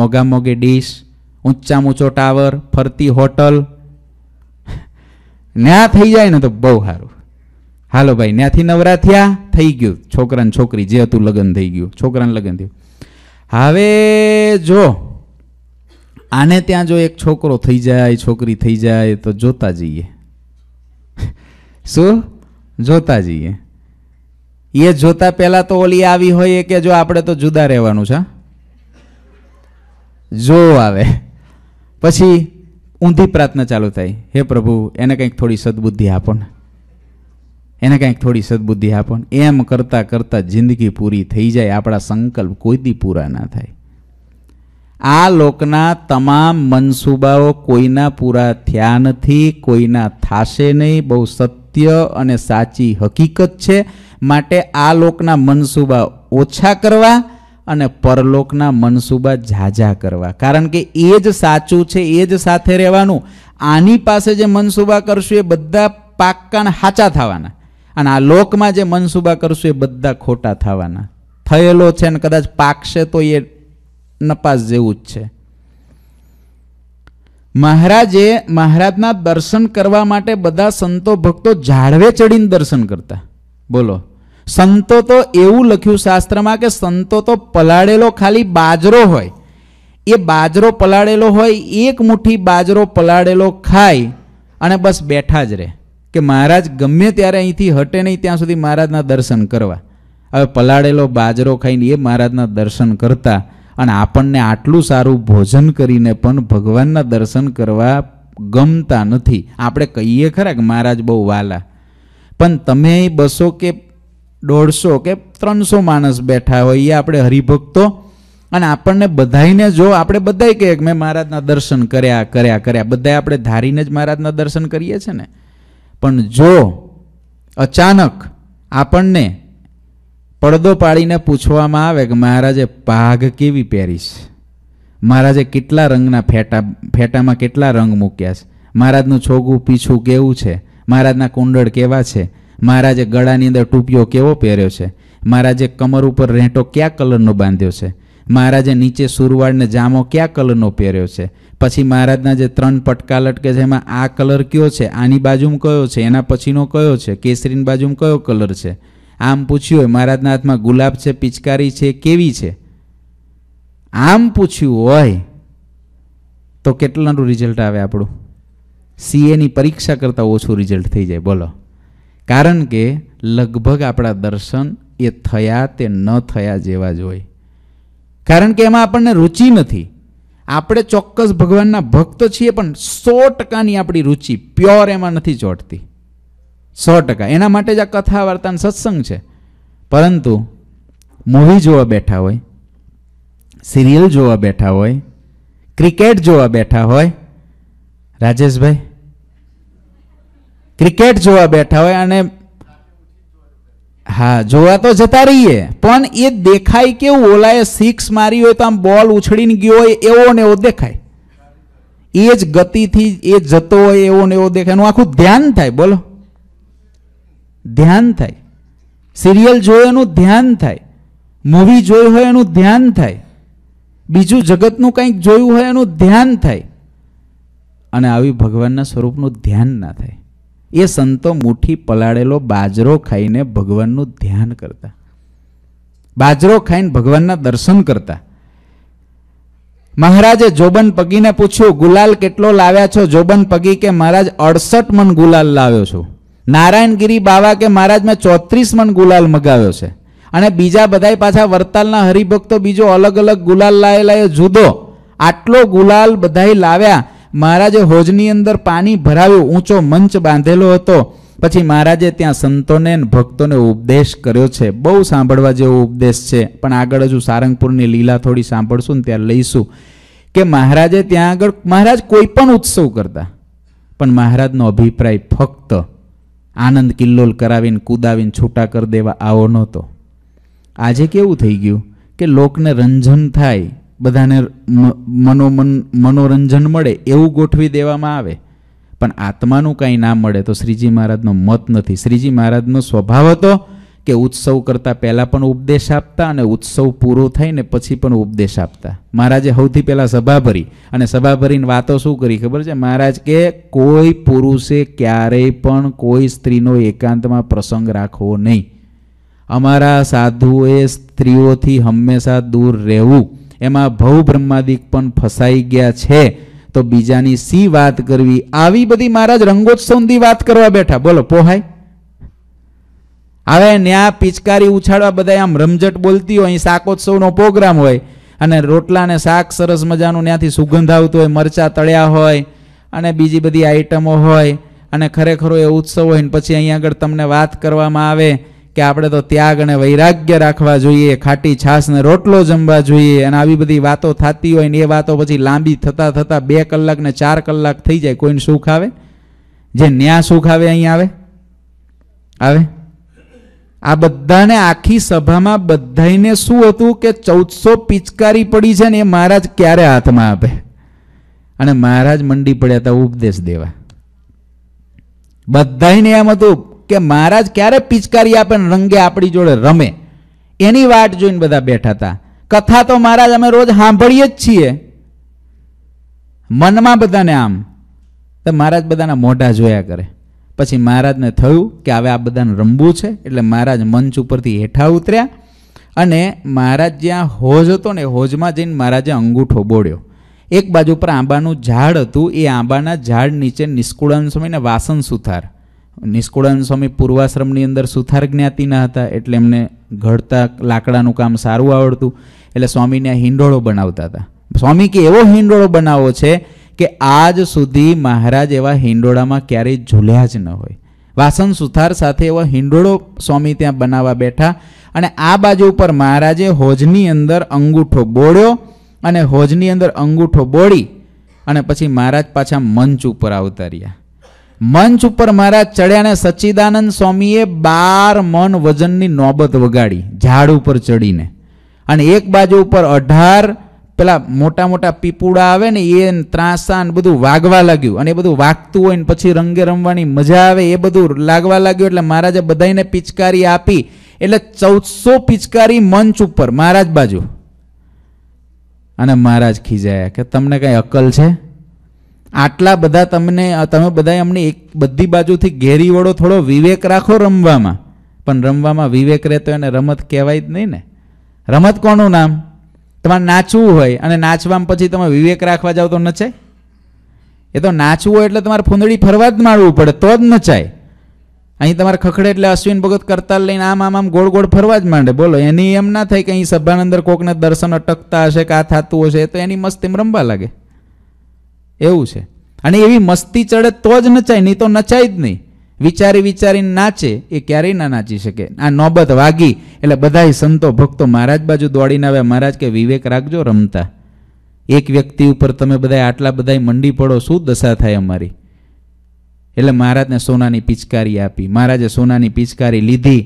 મોગા મોગે ડીશ ઊંચા ઊંચો ટાવર ફરતી હોટલ ન્યા થઈ જાય ને તો બહુ સારું હાલો ભાઈ ત્યાંથી નવરા થયા થઈ ગયું છોકરાને છોકરી જે હતું લગ્ન થઈ ગયું છોકરાને લગ્ન થયું હવે જો આને ત્યાં જો એક છોકરો થઈ જાય છોકરી થઈ જાય તો જોતા જઈએ શું જોતા જઈએ એ જોતા પહેલાં તો ઓલી આવી હોય કે જો આપણે તો જુદા રહેવાનું છે જો આવે પછી ઊંધી પ્રાર્થના ચાલુ થાય હે પ્રભુ એને કંઈક થોડી સદબુદ્ધિ આપો ને એને કંઈક થોડી સદબુદ્ધિ આપો ને એમ કરતાં કરતાં જિંદગી પૂરી થઈ જાય આપણા સંકલ્પ કોઈથી પૂરા ના થાય આ લોકના તમામ મનસૂબાઓ કોઈના પૂરા થયા નથી કોઈના થાશે નહીં બહુ સત્ય સત્ય અને સાચી હકીકત છે માટે આ લોકના મનસૂબા ઓછા કરવા અને પરલોકના મનસૂબા ઝાઝા કરવા કારણ કે એ જ સાચું છે એ જ સાથે રહેવાનું આની પાસે જે મનસૂબા કરશું એ બધા પાક્કાના સાચા થવાના અને આ લોકમાં જે મનસૂબા કરશું એ બધા ખોટા થવાના થયેલો છે અને કદાચ પાકશે તો એ નપાસ જેવું જ છે મહારાજે મહારાજના દર્શન કરવા માટે બધા સંતો ભક્તો ઝાડવે ચડીને દર્શન કરતા બોલો સંતો તો એવું લખ્યું શાસ્ત્રમાં કે સંતો તો પલાળેલો ખાલી બાજરો હોય એ બાજરો પલાળેલો હોય એક મુઠ્ઠી બાજરો પલાળેલો ખાય અને બસ બેઠા જ રહે કે મહારાજ ગમે ત્યારે અહીંથી હટે નહીં ત્યાં સુધી મહારાજના દર્શન કરવા હવે પલાળેલો બાજરો ખાઈને એ મહારાજના દર્શન કરતા અને આપણને આટલું સારું ભોજન કરીને પણ ભગવાનના દર્શન કરવા ગમતા નથી આપણે કહીએ ખરા કે મહારાજ બહુ વાલા પણ તમે બસો કે દોઢસો કે ત્રણસો માણસ બેઠા હોઈએ આપણે હરિભક્તો અને આપણને બધાઈને જો આપણે બધાય કહીએ કે મેં મહારાજના દર્શન કર્યા કર્યા કર્યા બધા આપણે ધારીને જ મહારાજના દર્શન કરીએ છીએ ને પણ જો અચાનક આપણને પડદો પાડીને પૂછવામાં આવે કે મહારાજે પાઘ કેવી પહેરીશ મહારાજે કેટલા રંગના ફેટા ફેટામાં કેટલા રંગ મૂક્યા છે મહારાજનું છોગું પીછું કેવું છે મહારાજના કુંડળ કેવા છે મહારાજે ગળાની અંદર ટૂપિયો કેવો પહેર્યો છે મહારાજે કમર ઉપર રેંટો કયા કલરનો બાંધ્યો છે મહારાજે નીચે સુરવાળને જામો કયા કલરનો પહેર્યો છે પછી મહારાજના જે ત્રણ પટકા લટકે છે એમાં આ કલર કયો છે આની બાજુમાં કયો છે એના પછીનો કયો છે કેસરીની બાજુમાં કયો કલર છે આમ પૂછ્યું હોય મહારાજના હાથમાં ગુલાબ છે પિચકારી છે કેવી છે આમ પૂછ્યું હોય તો કેટલાનું રિઝલ્ટ આવે આપણું સીએની પરીક્ષા કરતાં ઓછું રિઝલ્ટ થઈ જાય બોલો કારણ કે લગભગ આપણા દર્શન એ થયા તે ન થયા જેવા જ હોય કારણ કે એમાં આપણને રુચિ નથી આપણે ચોક્કસ ભગવાનના ભક્ત છીએ પણ સો ટકાની આપણી રુચિ પ્યોર એમાં નથી ચોંટતી સો ટકા એના માટે જ આ કથા વાર્તા સત્સંગ છે પરંતુ મૂવી જોવા બેઠા હોય સિરિયલ જોવા બેઠા હોય ક્રિકેટ જોવા બેઠા હોય રાજેશભાઈ ક્રિકેટ જોવા બેઠા હોય અને હા જોવા તો જતા રહીએ પણ એ દેખાય કેવું ઓલાએ સિક્સ મારી હોય તો આમ બોલ ઉછળીને ગયો હોય એવો ને એવો દેખાય એ જ ગતિથી એ જતો હોય એવો ને એવો દેખાય એનું આખું ધ્યાન થાય બોલો ધ્યાન થાય સિરિયલ જોયો એનું ધ્યાન થાય મૂવી જોયું હોય એનું ધ્યાન થાય બીજું જગતનું કંઈક જોયું હોય એનું ધ્યાન થાય અને આવી ભગવાનના સ્વરૂપનું ધ્યાન ના થાય એ સંતો મુઠ્ઠી પલાળેલો બાજરો ખાઈને ભગવાનનું ધ્યાન કરતા બાજરો ખાઈને ભગવાનના દર્શન કરતા મહારાજે જોબન પગીને પૂછ્યું ગુલાલ કેટલો લાવ્યા છો જોબન પગી કે મહારાજ અડસઠ મન ગુલાલ લાવ્યો છું નારાયણગીરી બાવા કે મહારાજ મેં ચોત્રીસ મણ ગુલાલ મગાવ્યો છે અને બીજા બધાય પાછા વરતાલના હરિભક્તો બીજો અલગ અલગ ગુલાલ લાવેલા એ જુદો આટલો ગુલાલ બધા લાવ્યા મહારાજે હોજની અંદર પાણી ભરાવ્યું ઊંચો મંચ બાંધેલો હતો પછી મહારાજે ત્યાં સંતોને ભક્તોને ઉપદેશ કર્યો છે બહુ સાંભળવા જેવો ઉપદેશ છે પણ આગળ હજુ સારંગપુરની લીલા થોડી સાંભળશું ને ત્યાં લઈશું કે મહારાજે ત્યાં આગળ મહારાજ કોઈ પણ ઉત્સવ કરતા પણ મહારાજનો અભિપ્રાય ફક્ત આનંદ કિલ્લોલ કરાવીને કૂદાવીને છૂટા કરી દેવા આવો નહોતો આજે કેવું થઈ ગયું કે લોકને રંજન થાય બધાને મનોમન મનોરંજન મળે એવું ગોઠવી દેવામાં આવે પણ આત્માનું કાંઈ ના મળે તો શ્રીજી મહારાજનો મત નથી શ્રીજી મહારાજનો સ્વભાવ હતો કે ઉત્સવ કરતાં પહેલાં પણ ઉપદેશ આપતા અને ઉત્સવ પૂરો થાય ને પછી પણ ઉપદેશ આપતા મહારાજે સૌથી પહેલાં સભા ભરી અને સભા ભરીને વાતો શું કરી ખબર છે મહારાજ કે કોઈ પુરુષે ક્યારેય પણ કોઈ સ્ત્રીનો એકાંતમાં પ્રસંગ રાખવો નહીં અમારા સાધુઓએ સ્ત્રીઓથી હંમેશા દૂર રહેવું એમાં ભવ બ્રહ્માદિક પણ ફસાઈ ગયા છે તો બીજાની સી વાત કરવી આવી બધી મહારાજ રંગોત્સવની વાત કરવા બેઠા બોલો પોહાય હવે ત્યાં પિચકારી ઉછાળવા બધા આમ રમઝટ બોલતી હોય અહીં શાકોત્સવનો પ્રોગ્રામ હોય અને રોટલાને શાક સરસ મજાનું ત્યાંથી સુગંધ આવતું હોય મરચાં તળ્યા હોય અને બીજી બધી આઈટમો હોય અને ખરેખર એ ઉત્સવ હોય ને પછી અહીં આગળ તમને વાત કરવામાં આવે કે આપણે તો ત્યાગ અને વૈરાગ્ય રાખવા જોઈએ ખાટી છાશ રોટલો જમવા જોઈએ અને આવી બધી વાતો થતી હોય ને એ વાતો પછી લાંબી થતાં થતાં બે કલાક ને ચાર કલાક થઈ જાય કોઈને સુખ આવે જે ન્યા સુખ આવે અહીં આવે આવે આ બધાને આખી સભામાં બધાને શું હતું કે ચૌદસો પિચકારી પડી છે ને એ મહારાજ ક્યારે હાથમાં આપે અને મહારાજ મંડી પડ્યા હતા ઉપદેશ દેવા બધાને એમ હતું કે મહારાજ ક્યારે પિચકારી આપે ને રંગે આપણી જોડે રમે એની વાટ જોઈને બધા બેઠા હતા કથા તો મહારાજ અમે રોજ સાંભળીએ જ છીએ મનમાં બધાને આમ તો મહારાજ બધાના મોઢા જોયા કરે પછી મહારાજને થયું કે હવે આ બધાને રમવું છે એટલે મહારાજ મંચ ઉપરથી હેઠા ઉતર્યા અને મહારાજ જ્યાં હોજ હતો ને હોજમાં જઈને મહારાજે અંગૂઠો બોળ્યો એક બાજુ પર આંબાનું ઝાડ હતું એ આંબાના ઝાડ નીચે નિષ્કુળાનંદ સ્વામી અને વાસન સુથાર નિષ્કુળાનંદ સ્વામી પૂર્વાશ્રમની અંદર સુથાર જ્ઞાતિના હતા એટલે એમને ઘડતા લાકડાનું કામ સારું આવડતું એટલે સ્વામીને હિંડોળો બનાવતા હતા સ્વામી કે એવો હિંડોળો બનાવવો છે કે આજ સુધી મહારાજ એવા હિંડોળામાં ક્યારેય ઝૂલ્યા જ ન હોય વાસણ સુથાર સાથે એવા હિંડોળો સ્વામી ત્યાં બનાવવા બેઠા અને આ બાજુ ઉપર મહારાજે હોજની અંદર અંગૂઠો બોળ્યો અને હોજની અંદર અંગૂઠો બોળી અને પછી મહારાજ પાછા મંચ ઉપર અવતર્યા મંચ ઉપર મહારાજ ચડ્યા અને સચ્ચિદાનંદ સ્વામીએ બાર મન વજનની નોબત વગાડી ઝાડ ઉપર ચડીને અને એક બાજુ ઉપર અઢાર પેલા મોટા મોટા પીપુડા આવે ને એ ત્રાસા ને બધું વાગવા લાગ્યું અને એ બધું વાગતું હોય ને પછી રંગે રમવાની મજા આવે એ બધું લાગવા લાગ્યું એટલે મહારાજે બધાને પિચકારી આપી એટલે ચૌદસો પિચકારી મંચ ઉપર મહારાજ બાજુ અને મહારાજ ખીજાયા કે તમને કાંઈ અકલ છે આટલા બધા તમને તમે બધા અમને એક બધી બાજુથી ઘેરી વળો થોડો વિવેક રાખો રમવામાં પણ રમવામાં વિવેક રહેતો એને રમત કહેવાય જ નહીં ને રમત કોનું નામ તમારે નાચવું હોય અને નાચવામાં પછી તમે વિવેક રાખવા જાવ તો નચાય એ તો નાચવું હોય એટલે તમારે ફૂંદડી ફરવા જ મારવું પડે તો જ નચાય અહીં તમારે ખખડે એટલે અશ્વિન ભગત કરતાલ લઈને આમ આમ આમ ગોળ ગોળ ફરવા જ માંડે બોલો એની એમ ના થાય કે અહીં સભાના અંદર કોકને દર્શન અટકતા હશે કે આ થતું હશે તો એની મસ્તી રમવા લાગે એવું છે અને એવી મસ્તી ચડે તો જ નચાય નહીં તો નચાય જ નહીં વિચારી વિચારીને નાચે એ ક્યારેય ના નાચી શકે આ નોબત વાગી એટલે બધાય સંતો ભક્તો મહારાજ બાજુ દોડીને આવ્યા મહારાજ કે વિવેક રાખજો રમતા એક વ્યક્તિ ઉપર તમે બધા આટલા બધાય મંડી પડો શું દશા થાય અમારી એટલે મહારાજને સોનાની પિચકારી આપી મહારાજે સોનાની પિચકારી લીધી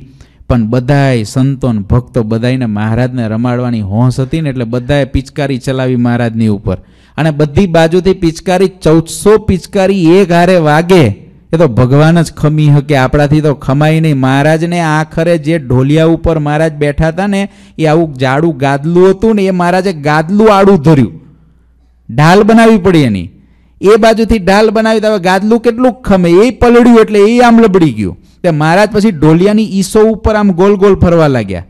પણ બધાય સંતોન ભક્તો બધાયને મહારાજને રમાડવાની હોંશ હતી ને એટલે બધાએ પિચકારી ચલાવી મહારાજની ઉપર અને બધી બાજુથી પિચકારી ચૌદસો પિચકારી એક હારે વાગે એ તો ભગવાન જ ખમી હકે આપણાથી તો ખમાય નહીં મહારાજને આખરે જે ઢોલિયા ઉપર મહારાજ બેઠા હતા ને એ આવું જાડું ગાદલું હતું ને એ મહારાજે ગાદલું આડું ધર્યું ઢાલ બનાવવી પડી એની એ બાજુથી ઢાલ બનાવી તો હવે ગાદલું કેટલું ખમે એ પલળ્યું એટલે એ આમ લબડી ગયું તે મહારાજ પછી ઢોલિયાની ઈસો ઉપર આમ ગોલ ગોલ ફરવા લાગ્યા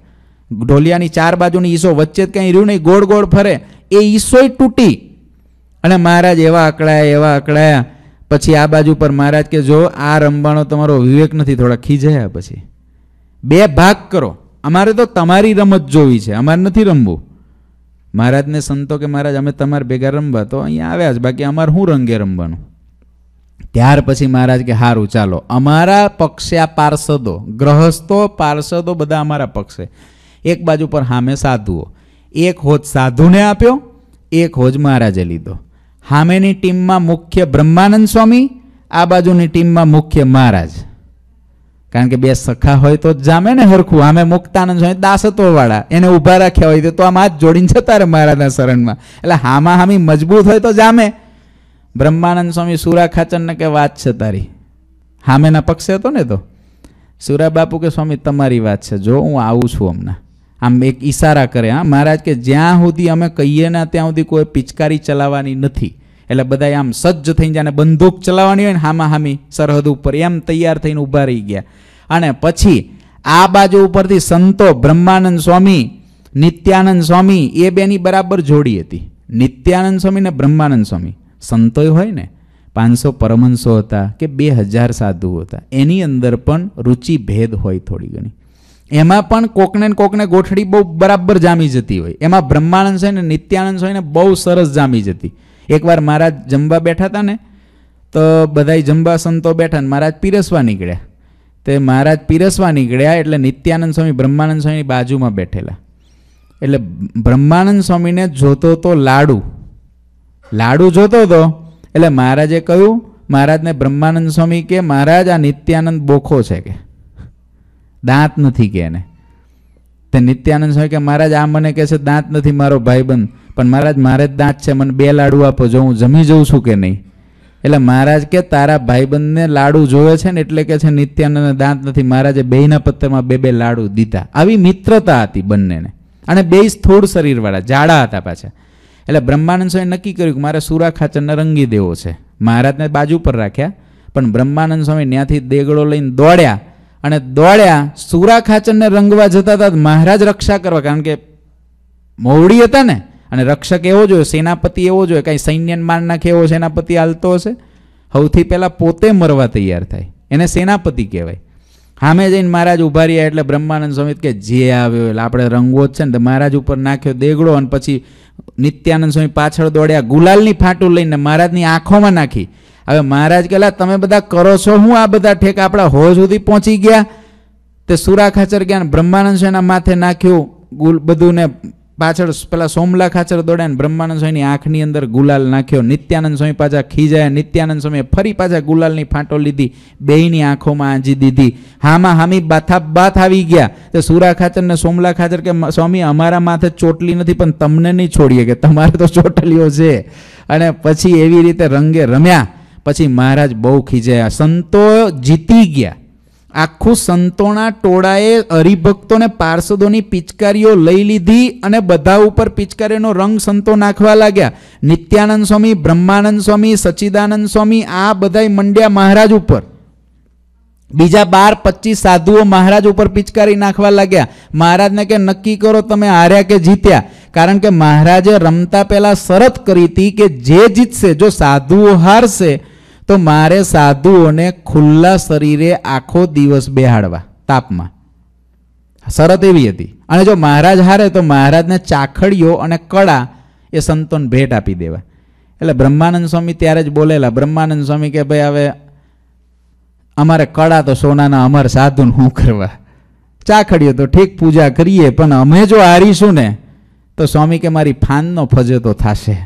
ઢોલિયાની ચાર બાજુની ઈસો વચ્ચે જ કંઈ રહ્યું નહીં ગોળ ગોળ ફરે એ ઈસોય તૂટી અને મહારાજ એવા અકળાયા એવા અકળાયા પછી આ બાજુ પર મહારાજ કે જો આ રમવાનો તમારો વિવેક નથી થોડા ખીજાયા પછી બે ભાગ કરો અમારે તો તમારી રમત જોવી છે અમારે નથી રમવું મહારાજને સંતો કે મહારાજ અમે તમારે ભેગા રમવા તો અહીંયા આવ્યા જ બાકી અમારે શું રંગે રમવાનું ત્યાર પછી મહારાજ કે સારું ચાલો અમારા પક્ષે આ પાર્ષદો ગ્રહસ્થો પાર્ષદો બધા અમારા પક્ષે એક બાજુ પર સામે સાધુઓ એક હોજ સાધુને આપ્યો એક હોજ મહારાજે લીધો સામેની ટીમમાં મુખ્ય બ્રહ્માનંદ સ્વામી આ બાજુની ટીમમાં મુખ્ય મહારાજ કારણ કે બે સખા હોય તો જામે ને હરખું આમે મુક્તાનંદ સ્વામી દાસત્વવાળા એને ઊભા રાખ્યા હોય તો આમ હાથ જોડીને જતા રહે મહારાજના શરણમાં એટલે હામા હામી મજબૂત હોય તો જામે બ્રહ્માનંદ સ્વામી સુરા ખાચરને કે વાત છે તારી હામેના પક્ષે હતો ને તો સુરા બાપુ કે સ્વામી તમારી વાત છે જો હું આવું છું હમણાં આમ એક ઈશારા કરે હા મહારાજ કે જ્યાં સુધી અમે કહીએ ના ત્યાં સુધી કોઈ પિચકારી ચલાવવાની નથી એટલે બધા આમ સજ્જ થઈને જાણે બંદૂક ચલાવવાની હોય ને હામા હામી સરહદ ઉપર એમ તૈયાર થઈને ઊભા રહી ગયા અને પછી આ બાજુ ઉપરથી સંતો બ્રહ્માનંદ સ્વામી નિત્યાનંદ સ્વામી એ બેની બરાબર જોડી હતી નિત્યાનંદ સ્વામી ને બ્રહ્માનંદ સ્વામી સંતોય હોય ને પાંચસો પરમહંસો હતા કે બે હજાર સાધુ હતા એની અંદર પણ રુચિ ભેદ હોય થોડી ઘણી એમાં પણ કોકને કોકને ગોઠડી બહુ બરાબર જામી જતી હોય એમાં બ્રહ્માનંદ સ્વામી ને નિત્યાનંદ સ્વામીને બહુ સરસ જામી જતી એકવાર મહારાજ જમવા બેઠા હતા ને તો બધા જમવા સંતો બેઠા ને મહારાજ પીરસવા નીકળ્યા તે મહારાજ પીરસવા નીકળ્યા એટલે નિત્યાનંદ સ્વામી બ્રહ્માનંદ સ્વામીની બાજુમાં બેઠેલા એટલે બ્રહ્માનંદ સ્વામીને જોતો તો લાડુ લાડુ જોતો હતો એટલે મહારાજે કહ્યું મહારાજને બ્રહ્માનંદ સ્વામી કે મહારાજ આ નિત્યાનંદ બોખો છે કે દાંત નથી કે એને તે નિત્યાનંદ સ્વામી કે મહારાજ આ મને કહે છે દાંત નથી મારો ભાઈબંધ પણ મહારાજ મારે જ દાંત છે મને બે લાડુ આપો જો હું જમી જઉં છું કે નહીં એટલે મહારાજ કે તારા ભાઈબંધને લાડુ જોવે છે ને એટલે કે છે નિત્યાનંદને દાંત નથી મહારાજે બેયના પત્તરમાં બે બે લાડુ દીધા આવી મિત્રતા હતી બંનેને અને બે સ્થૂળ શરીરવાળા જાડા હતા પાછા એટલે બ્રહ્માનંદ સ્વામી નક્કી કર્યું કે મારે સુરા ખાચરને રંગી દેવો છે મહારાજને બાજુ પર રાખ્યા પણ બ્રહ્માનંદ સ્વામી ત્યાંથી દેગડો લઈને દોડ્યા અને દોડ્યા સુરા ખાચરને રંગવા જતા હતા મહારાજ રક્ષા કરવા કારણ કે મોવડી હતા ને અને રક્ષક એવો જોયો સેનાપતિ એવો જોઈએ કાંઈ સૈન્યને માર નાખે એવો સેનાપતિ હાલતો હશે સૌથી પહેલાં પોતે મરવા તૈયાર થાય એને સેનાપતિ કહેવાય સામે જઈને મહારાજ ઉભા રહ્યા એટલે બ્રહ્માનંદ સ્વામી કે જે આવ્યો એટલે આપણે રંગવો જ છે ને તો મહારાજ ઉપર નાખ્યો દેગડો અને પછી નિત્યાનંદ સ્વામી પાછળ દોડ્યા ગુલાલની ફાટું લઈને મહારાજની આંખોમાં નાખી હવે મહારાજ કહેલા તમે બધા કરો છો હું આ બધા ઠેક આપણા હો સુધી પહોંચી ગયા તે સુરા ખાચર જ્ઞાન બ્રહ્માનંદ સ્વામીના માથે નાખ્યું ગુલ બધું ને પાછળ પેલા સોમલા ખાચર દોડ્યા બ્રહ્માનંદ સ્વામીની આંખની અંદર ગુલાલ નાખ્યો નિત્યાનંદ સ્વામી પાછા ખીજાયા નિત્યાનંદ સ્વામીએ ફરી પાછા ગુલાલની ફાંટો લીધી બેયની આંખોમાં આંજી દીધી હામાં હામી બાથા બાથ આવી ગયા તે સુરા ખાચર ને સોમલા ખાચર કે સ્વામી અમારા માથે ચોટલી નથી પણ તમને નહીં છોડીએ કે તમારે તો ચોટલીઓ છે અને પછી એવી રીતે રંગે રમ્યા પછી મહારાજ બહુ ખીજાયા સંતો જીતી ગયા આખું સંતોના ટોળાએ હરિભક્તોને પાર્ષદોની પિચકારીઓ લઈ લીધી અને બધા ઉપર પિચકારીનો રંગ સંતો નાખવા લાગ્યા નિત્યાનંદ સ્વામી બ્રહ્માનંદ સ્વામી સચિદાનંદ સ્વામી આ બધાય મંડ્યા મહારાજ ઉપર બીજા બાર પચીસ સાધુઓ મહારાજ ઉપર પિચકારી નાખવા લાગ્યા મહારાજને કે નક્કી કરો તમે હાર્યા કે જીત્યા કારણ કે મહારાજે રમતા પહેલાં શરત કરી હતી કે જે જીતશે જો સાધુઓ હારશે તો મારે સાધુઓને ખુલ્લા શરીરે આખો દિવસ બેહાડવા તાપમાં શરત એવી હતી અને જો મહારાજ હારે તો મહારાજને ચાખડીઓ અને કળા એ સંતોન ભેટ આપી દેવા એટલે બ્રહ્માનંદ સ્વામી ત્યારે જ બોલેલા બ્રહ્માનંદ સ્વામી કે ભાઈ હવે અમારે કળા તો સોનાના અમારે સાધુને શું કરવા ચાખડીઓ તો ઠીક પૂજા કરીએ પણ અમે જો હારીશું ને તો સ્વામી કે મારી ફાનનો તો થશે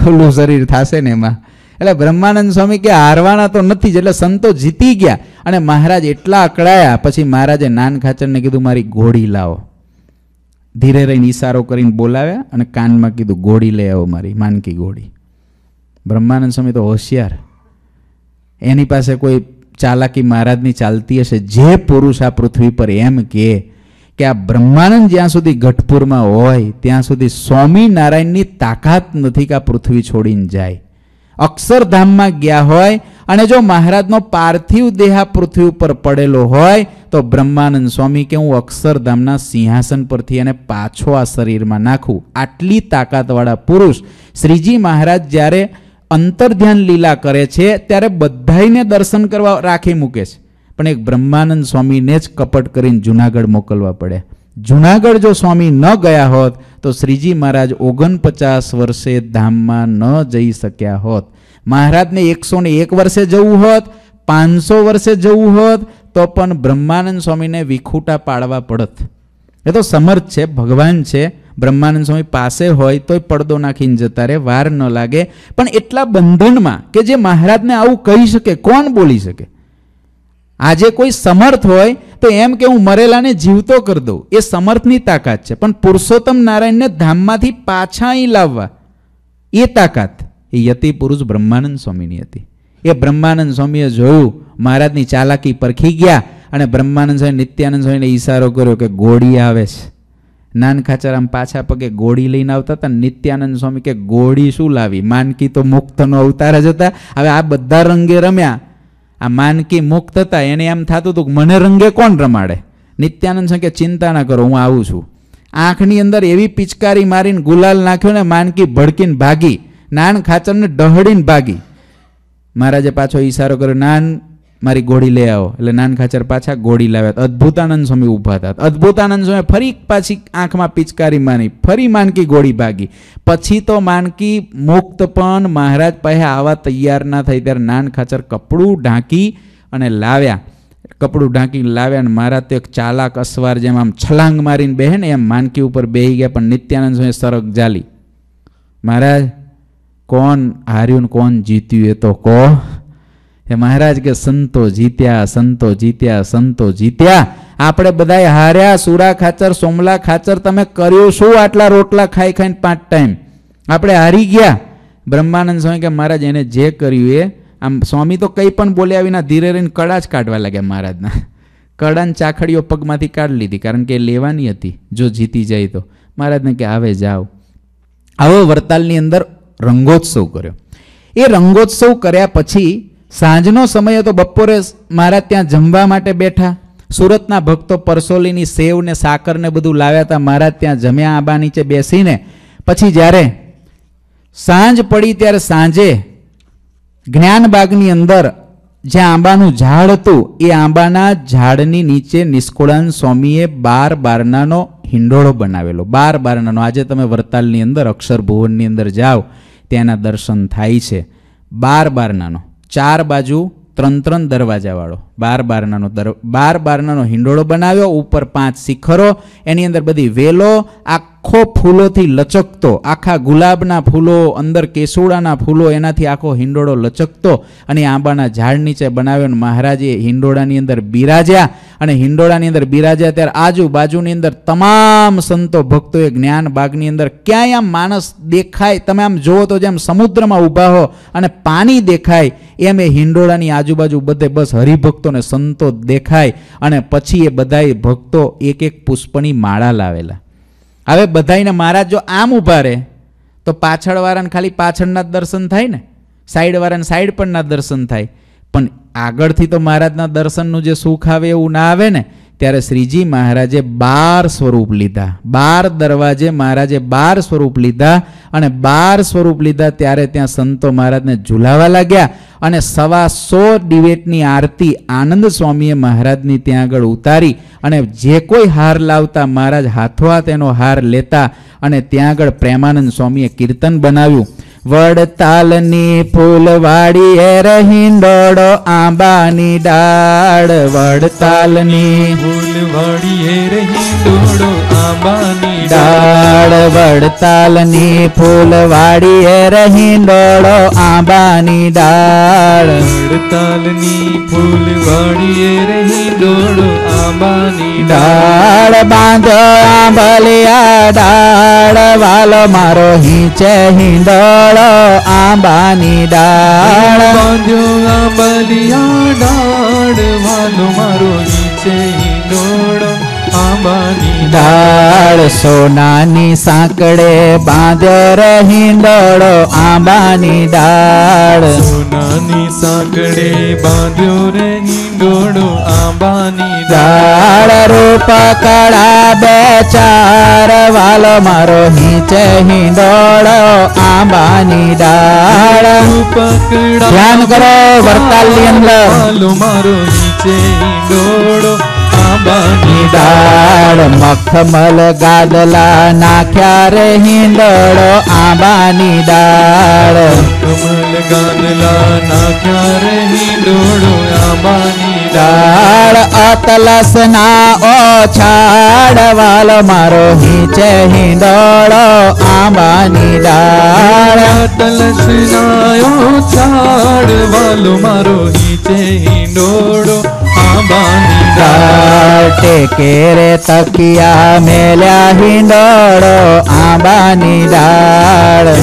ખુલ્લું શરીર થશે ને એમાં એટલે બ્રહ્માનંદ સ્વામી કે હારવાના તો નથી જ એટલે સંતો જીતી ગયા અને મહારાજ એટલા અકળાયા પછી મહારાજે નાન ખાચરને કીધું મારી ઘોડી લાવો ધીરે રહીને ઈશારો કરીને બોલાવ્યા અને કાનમાં કીધું ઘોડી લઈ આવો મારી માનકી ઘોડી બ્રહ્માનંદ સ્વામી તો હોશિયાર એની પાસે કોઈ ચાલાકી મહારાજની ચાલતી હશે જે પુરુષ આ પૃથ્વી પર એમ કે કે આ બ્રહ્માનંદ જ્યાં સુધી ગઢપુરમાં હોય ત્યાં સુધી સ્વામિનારાયણની તાકાત નથી કે આ પૃથ્વી છોડીને જાય અક્ષરધામમાં ગયા હોય અને જો મહારાજનો પાર્થિવ દેહ પૃથ્વી ઉપર પડેલો હોય તો બ્રહ્માનંદ સ્વામી કે હું અક્ષરધામના સિંહાસન પરથી એને પાછો આ શરીરમાં નાખું આટલી તાકાતવાળા પુરુષ શ્રીજી મહારાજ જ્યારે અંતર્ધ્યાન લીલા કરે છે ત્યારે બધાઈને દર્શન કરવા રાખી મૂકે છે પણ એક બ્રહ્માનંદ સ્વામીને જ કપટ કરીને જુનાગઢ મોકલવા પડે જુનાગઢ જો સ્વામી ન ગયા હોત તો શ્રીજી મહારાજ ઓગણપચાસ વર્ષે ધામમાં ન જઈ શક્યા હોત મહારાજને એકસો ને એક વર્ષે જવું હોત પાંચસો વર્ષે જવું હોત તો પણ બ્રહ્માનંદ સ્વામીને વિખૂટા પાડવા પડત એ તો સમર્થ છે ભગવાન છે બ્રહ્માનંદ સ્વામી પાસે હોય તોય પડદો નાખીને જતા રહે વાર ન લાગે પણ એટલા બંધનમાં કે જે મહારાજને આવું કહી શકે કોણ બોલી શકે આજે કોઈ સમર્થ હોય તો એમ કે હું મરેલાને જીવતો કરી દઉં એ સમર્થની તાકાત છે પણ પુરુષોત્તમ નારાયણને ધામમાંથી પાછા અહીં લાવવા એ તાકાત એ યતિ પુરુષ બ્રહ્માનંદ સ્વામીની હતી એ બ્રહ્માનંદ સ્વામીએ જોયું મહારાજની ચાલાકી પરખી ગયા અને બ્રહ્માનંદ સ્વામી નિત્યાનંદ સ્વામીને ઈશારો કર્યો કે ગોળી આવે છે નાન ખાચરામ પાછા પગે ગોળી લઈને આવતા હતા નિત્યાનંદ સ્વામી કે ગોળી શું લાવી માનકી તો મુક્તનો અવતાર જ હતા હવે આ બધા રંગે રમ્યા આ માનકી મુક્ત હતા એને એમ થતું હતું કે મને રંગે કોણ રમાડે નિત્યાનંદ સંકે ચિંતા ના કરો હું આવું છું આંખની અંદર એવી પિચકારી મારીને ગુલાલ નાખ્યો ને માનકી ભડકીને ભાગી નાન ખાચરને ડહડીને ભાગી મહારાજે પાછો ઈશારો કર્યો નાન મારી ગોળી લઈ આવો એટલે નાન ખાચર પાછા ગોળી લાવ્યા અદ્ભુતાનંદ સ્વામી ઊભા હતા અદ્ભુતાનંદ સ્વામી ફરી પાછી આંખમાં પિચકારી માની ફરી માનકી ગોળી ભાગી પછી તો માનકી મુક્ત પણ મહારાજ પાસે આવા તૈયાર ના થઈ ત્યારે નાન ખાચર કપડું ઢાંકી અને લાવ્યા કપડું ઢાંકી લાવ્યા અને મારા તો એક ચાલાક અસવાર જેમ આમ છલાંગ મારીને બેહે ને એમ માનકી ઉપર બેહી ગયા પણ નિત્યાનંદ સ્વામી સરગ જાલી મહારાજ કોણ હાર્યું ને કોણ જીત્યું એ તો કહો કે મહારાજ કે સંતો જીત્યા સંતો જીત્યા સંતો જીત્યા આપણે બધાએ હાર્યા સુરા ખાચર સોમલા ખાચર તમે કર્યું શું આટલા રોટલા ખાઈ ખાઈને પાંચ ટાઈમ આપણે હારી ગયા બ્રહ્માનંદ સ્વામી કે મહારાજ એને જે કર્યું એ આમ સ્વામી તો કંઈ પણ બોલ્યા વિના ધીરે રહીને કડા જ કાઢવા લાગ્યા મહારાજના કડાની ચાખડીઓ પગમાંથી કાઢી લીધી કારણ કે લેવાની હતી જો જીતી જાય તો મહારાજને કે આવે જાઓ આવો વડતાલની અંદર રંગોત્સવ કર્યો એ રંગોત્સવ કર્યા પછી સાંજનો સમય હતો બપોરે મારા ત્યાં જમવા માટે બેઠા સુરતના ભક્તો પરસોલીની સેવ ને સાકરને બધું લાવ્યા હતા મારા ત્યાં જમ્યા આંબા નીચે બેસીને પછી જ્યારે સાંજ પડી ત્યારે સાંજે જ્ઞાનબાગની અંદર જ્યાં આંબાનું ઝાડ હતું એ આંબાના ઝાડની નીચે નિષ્કુળાન સ્વામીએ બાર બારનાનો હિંડોળો બનાવેલો બાર બારનાનો આજે તમે વરતાલની અંદર અક્ષર ભુવનની અંદર જાઓ ત્યાંના દર્શન થાય છે બાર બારનાનો ચાર બાજુ ત્રણ ત્રણ દરવાજાવાળો બાર બારનાનો દર બાર બારનાનો હિંડોળો બનાવ્યો ઉપર પાંચ શિખરો એની અંદર બધી વેલો આ આખો ફૂલોથી લચકતો આખા ગુલાબના ફૂલો અંદર કેસુડાના ફૂલો એનાથી આખો હિંડોળો લચકતો અને આંબાના ઝાડ નીચે બનાવ્યો અને મહારાજે હિંડોળાની અંદર બિરાજ્યા અને હિંડોળાની અંદર બિરાજ્યા ત્યારે આજુબાજુની અંદર તમામ સંતો ભક્તોએ જ્ઞાન બાગની અંદર ક્યાંય આમ માણસ દેખાય તમે આમ જુઓ તો જેમ સમુદ્રમાં ઊભા હો અને પાણી દેખાય એમ એ હિંડોળાની આજુબાજુ બધે બસ હરિભક્તોને સંતો દેખાય અને પછી એ બધાએ ભક્તો એક એક પુષ્પની માળા લાવેલા હવે બધાઈને મહારાજ જો આમ ઊભા રહે તો પાછળવાળાને ખાલી પાછળના જ દર્શન થાય ને સાઈડવાળાને સાઈડ પણ દર્શન થાય પણ આગળથી તો મહારાજના દર્શનનું જે સુખ આવે એવું ના આવે ને ત્યારે શ્રીજી મહારાજે બાર સ્વરૂપ લીધા બાર દરવાજે મહારાજે બાર સ્વરૂપ લીધા અને બાર સ્વરૂપ લીધા ત્યારે ત્યાં સંતો મહારાજને ઝુલાવા લાગ્યા અને સવા સો દિવેટની આરતી આનંદ સ્વામીએ મહારાજની ત્યાં આગળ ઉતારી અને જે કોઈ હાર લાવતા મહારાજ હાથો હાથ એનો હાર લેતા અને ત્યાં આગળ પ્રેમાનંદ સ્વામીએ કીર્તન બનાવ્યું વડતાલની ફૂલવાડી એ રહીંડોળો આંબાની ડાળ વડતાલની ફૂલવાડી એ રહીંડોળો આંબાની ડાળ વડતાલની ફૂલવાડી એ રહીંડોળો આંબાની ડાળ વડતાલની ફૂલવાડી એ રહીંડોળો આંબાની ડાળ બાંધો આંબલિયા ડાળ વાલ મારો હિંચે હિંડોળો આંબાની ડાળ બાંધ્યું આંબલિયા ડાળ વાલ મારો હિંચે હિંડોળો ડાળ સોનાની સાંકળે બાંધ્યો રે આંબાની ડાળ સોનાની સાંકળે બાંધ્યો રે ડોડું આંબાની ડાળ રૂપા કળા બે ચાર વાલો મારો નીચે હિંડોળો આંબાની ડાળ ધ્યાન કરો વર્તાલની અંદર વાલો મારો નીચે હિંડોળો આંબાની ડાળ મખમલ ગાદલા નાખ્યા રે હિંડોળો આંબાની ડાળ મખમલ ગાદલા નાખ્યા રે હિંડોળો આંબાની ડાળ અતલસ ના ઓછાડ વાલ મારો હિંચે હિંડોળો આંબાની ડાળ અતલસ ના ઓછાડ વાલ મારો હિંચે હિંડોળો આંબાની ડાળ ટેકે તકિયા મેલ્યા હિંડોળો આંબાની ડાળ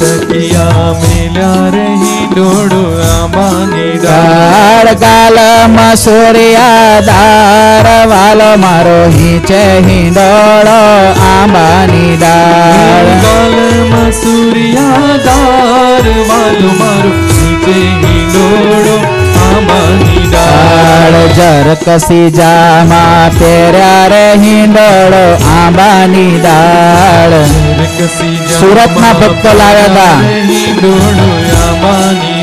તકિયા મેલ્યા રહી ડોડો આંબાની દાળ કાલમાં સૂર્યા દાર વાલો મારો હિંચે હિંડોળો આંબાની દાળ કાલમાં સૂર્યા દાર વાલો મારો હિંચે જરકસી જામાં પહેર્યા રે હિંડળો આંબાની દાળ સુરતના ભક્તો લાવ્યા હતા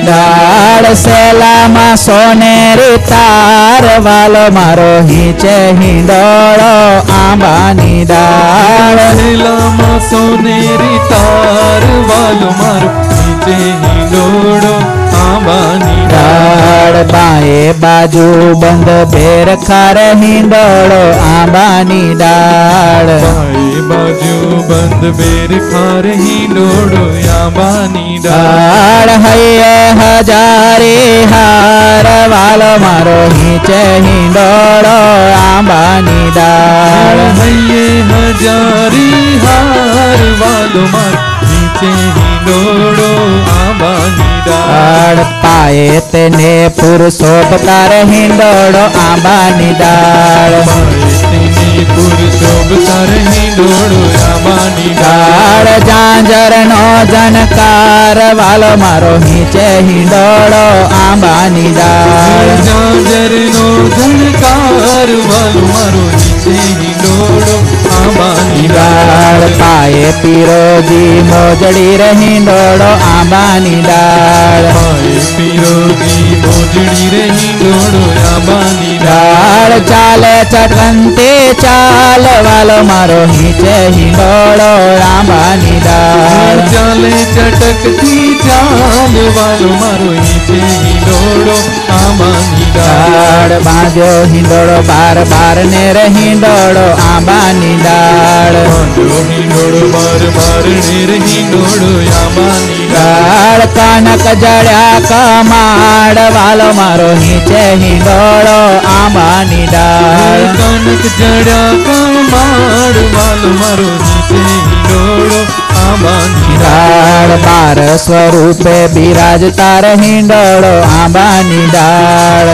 દાળ સેલામાં સોનેરી તાર વાલો મારો હિંચે હિંદળ આંબાની દાળ સેલામાં સોનેરી તાર વાલો મારો હિંચે હિંડળો આંબા ઝાડ બાએ બાજુ બંધ ભેર ખાર હિંડળો આંબાની ડાળ બાજુ બંધ ભેર ખાર હિંડોળો આંબાની ડાળ હૈયે હજારે હાર વાલો મારો હિંચે હિંડોળો આંબાની ડાળ હૈયે હજારી હાર વાલો મારો હિંચે હિંડોળો ડાળ પાએ તેને પુરુષોભતા રહીંડોળો આંબાની ડાળ ડાળ જાંજર નો જનકાર વાલો મારો હિંચે હિંડોળો આંબાની ડાળ જાંજર નો જનકાર વાલો મારો હિંચે હિંડોળો ડાળ પાયે પીરોજી મોજડી રહી ડોળો આંબાની ડાળ પાયે પીરોજી મોજડી રહી ડોળો આંબાની ડાળ ચાલે ચટવંતે ચાલ વાલો મારો હિંચે હિંડોળો આંબાની ડાળ ચાલે ચટકતી প্রাণ বালো মারো ইতে হিন্দড় আমানি ডাড় বাজো হিন্দড় বার বার নে রে হিন্দড় আমানি ডাড় বাজো হিন্দড় বার বার নে রে হিন্দড় আমানি ডাড় কানক জড়া কমাড় বালো মারো হিতে হিন্দড় আমানি ডাড় ડાળ બાર સ્વરૂપે બિરાજતા રહીંડળ આંબાની ડાળ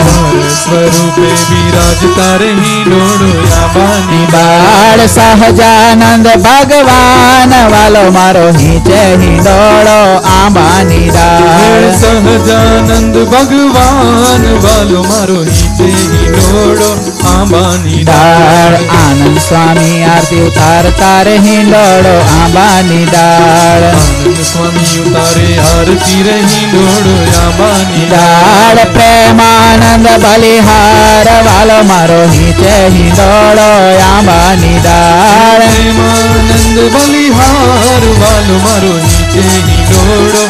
સ્વરૂપે બિરાજતા રહીંડળ આંબાની બાળ સહજાનંદ ભગવાન વાલો મારો હિંચે હિંડળો આંબાની ડાળ સહજાનંદ ભગવાન વાલો મારો હિંચે ડોડો આંબાની ડાળ આનંદ સ્વામી આરતી ઉતારતા રહી ડોડો આંબાની ડાળ આનંદ સ્વામી ઉતારે આરતી રહી ડોડો આંબાની ડાળ પ્રેમાનંદ બલિહાર વાલો મારો નીચે હિંડોળો આંબાની ડાળ પ્રેમાનંદ બલિહાર વાલો મારો નીચે હિંડોળો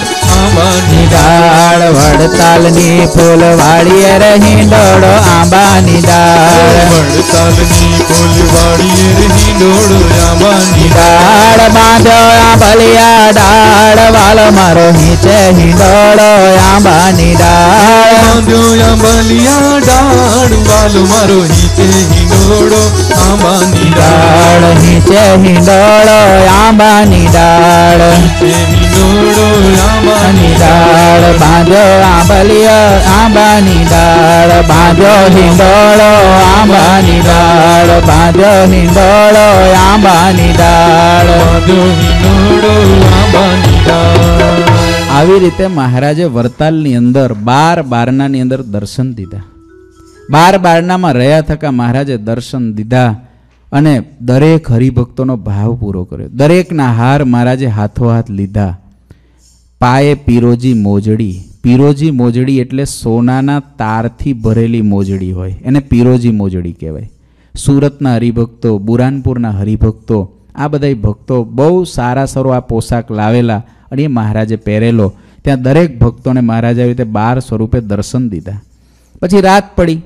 આંબાની ડાળ વડતાલની ફૂલવાળીએ રહી ડોળો આંબાની ડાળ વડતાલની ફૂલવાળીએ રહી ડોળો આંબાની ડાળ બાંધો આંબલિયા ડાળ વાલો મારો હિંચે હિંડોળો આંબાની ડાળ બાંધો આંબલિયા ડાળ વાલો મારો હિંચે ઘોડો આંબાની ડાળ નીચે હિંડોળો આંબાની ડાળ હિંડોળો આંબાની ડાળ બાંધો આંબલિયો આંબાની ડાળ બાંધો હિંડોળો આંબાની ડાળ બાંધો હિંડોળો આંબાની ડાળ હિંડોળો આંબાની ડાળ આવી રીતે મહારાજે વરતાલની અંદર બાર બારનાની અંદર દર્શન દીધા બાર બારણામાં રહ્યા થકા મહારાજે દર્શન દીધા અને દરેક હરિભક્તોનો ભાવ પૂરો કર્યો દરેકના હાર મહારાજે હાથો હાથ લીધા પાયે પીરોજી મોજડી પીરોજી મોજડી એટલે સોનાના તારથી ભરેલી મોજડી હોય એને પીરોજી મોજડી કહેવાય સુરતના હરિભક્તો બુરાનપુરના હરિભક્તો આ બધા ભક્તો બહુ સારા સારો આ પોશાક લાવેલા અને એ મહારાજે પહેરેલો ત્યાં દરેક ભક્તોને મહારાજ આવી રીતે બાર સ્વરૂપે દર્શન દીધા પછી રાત પડી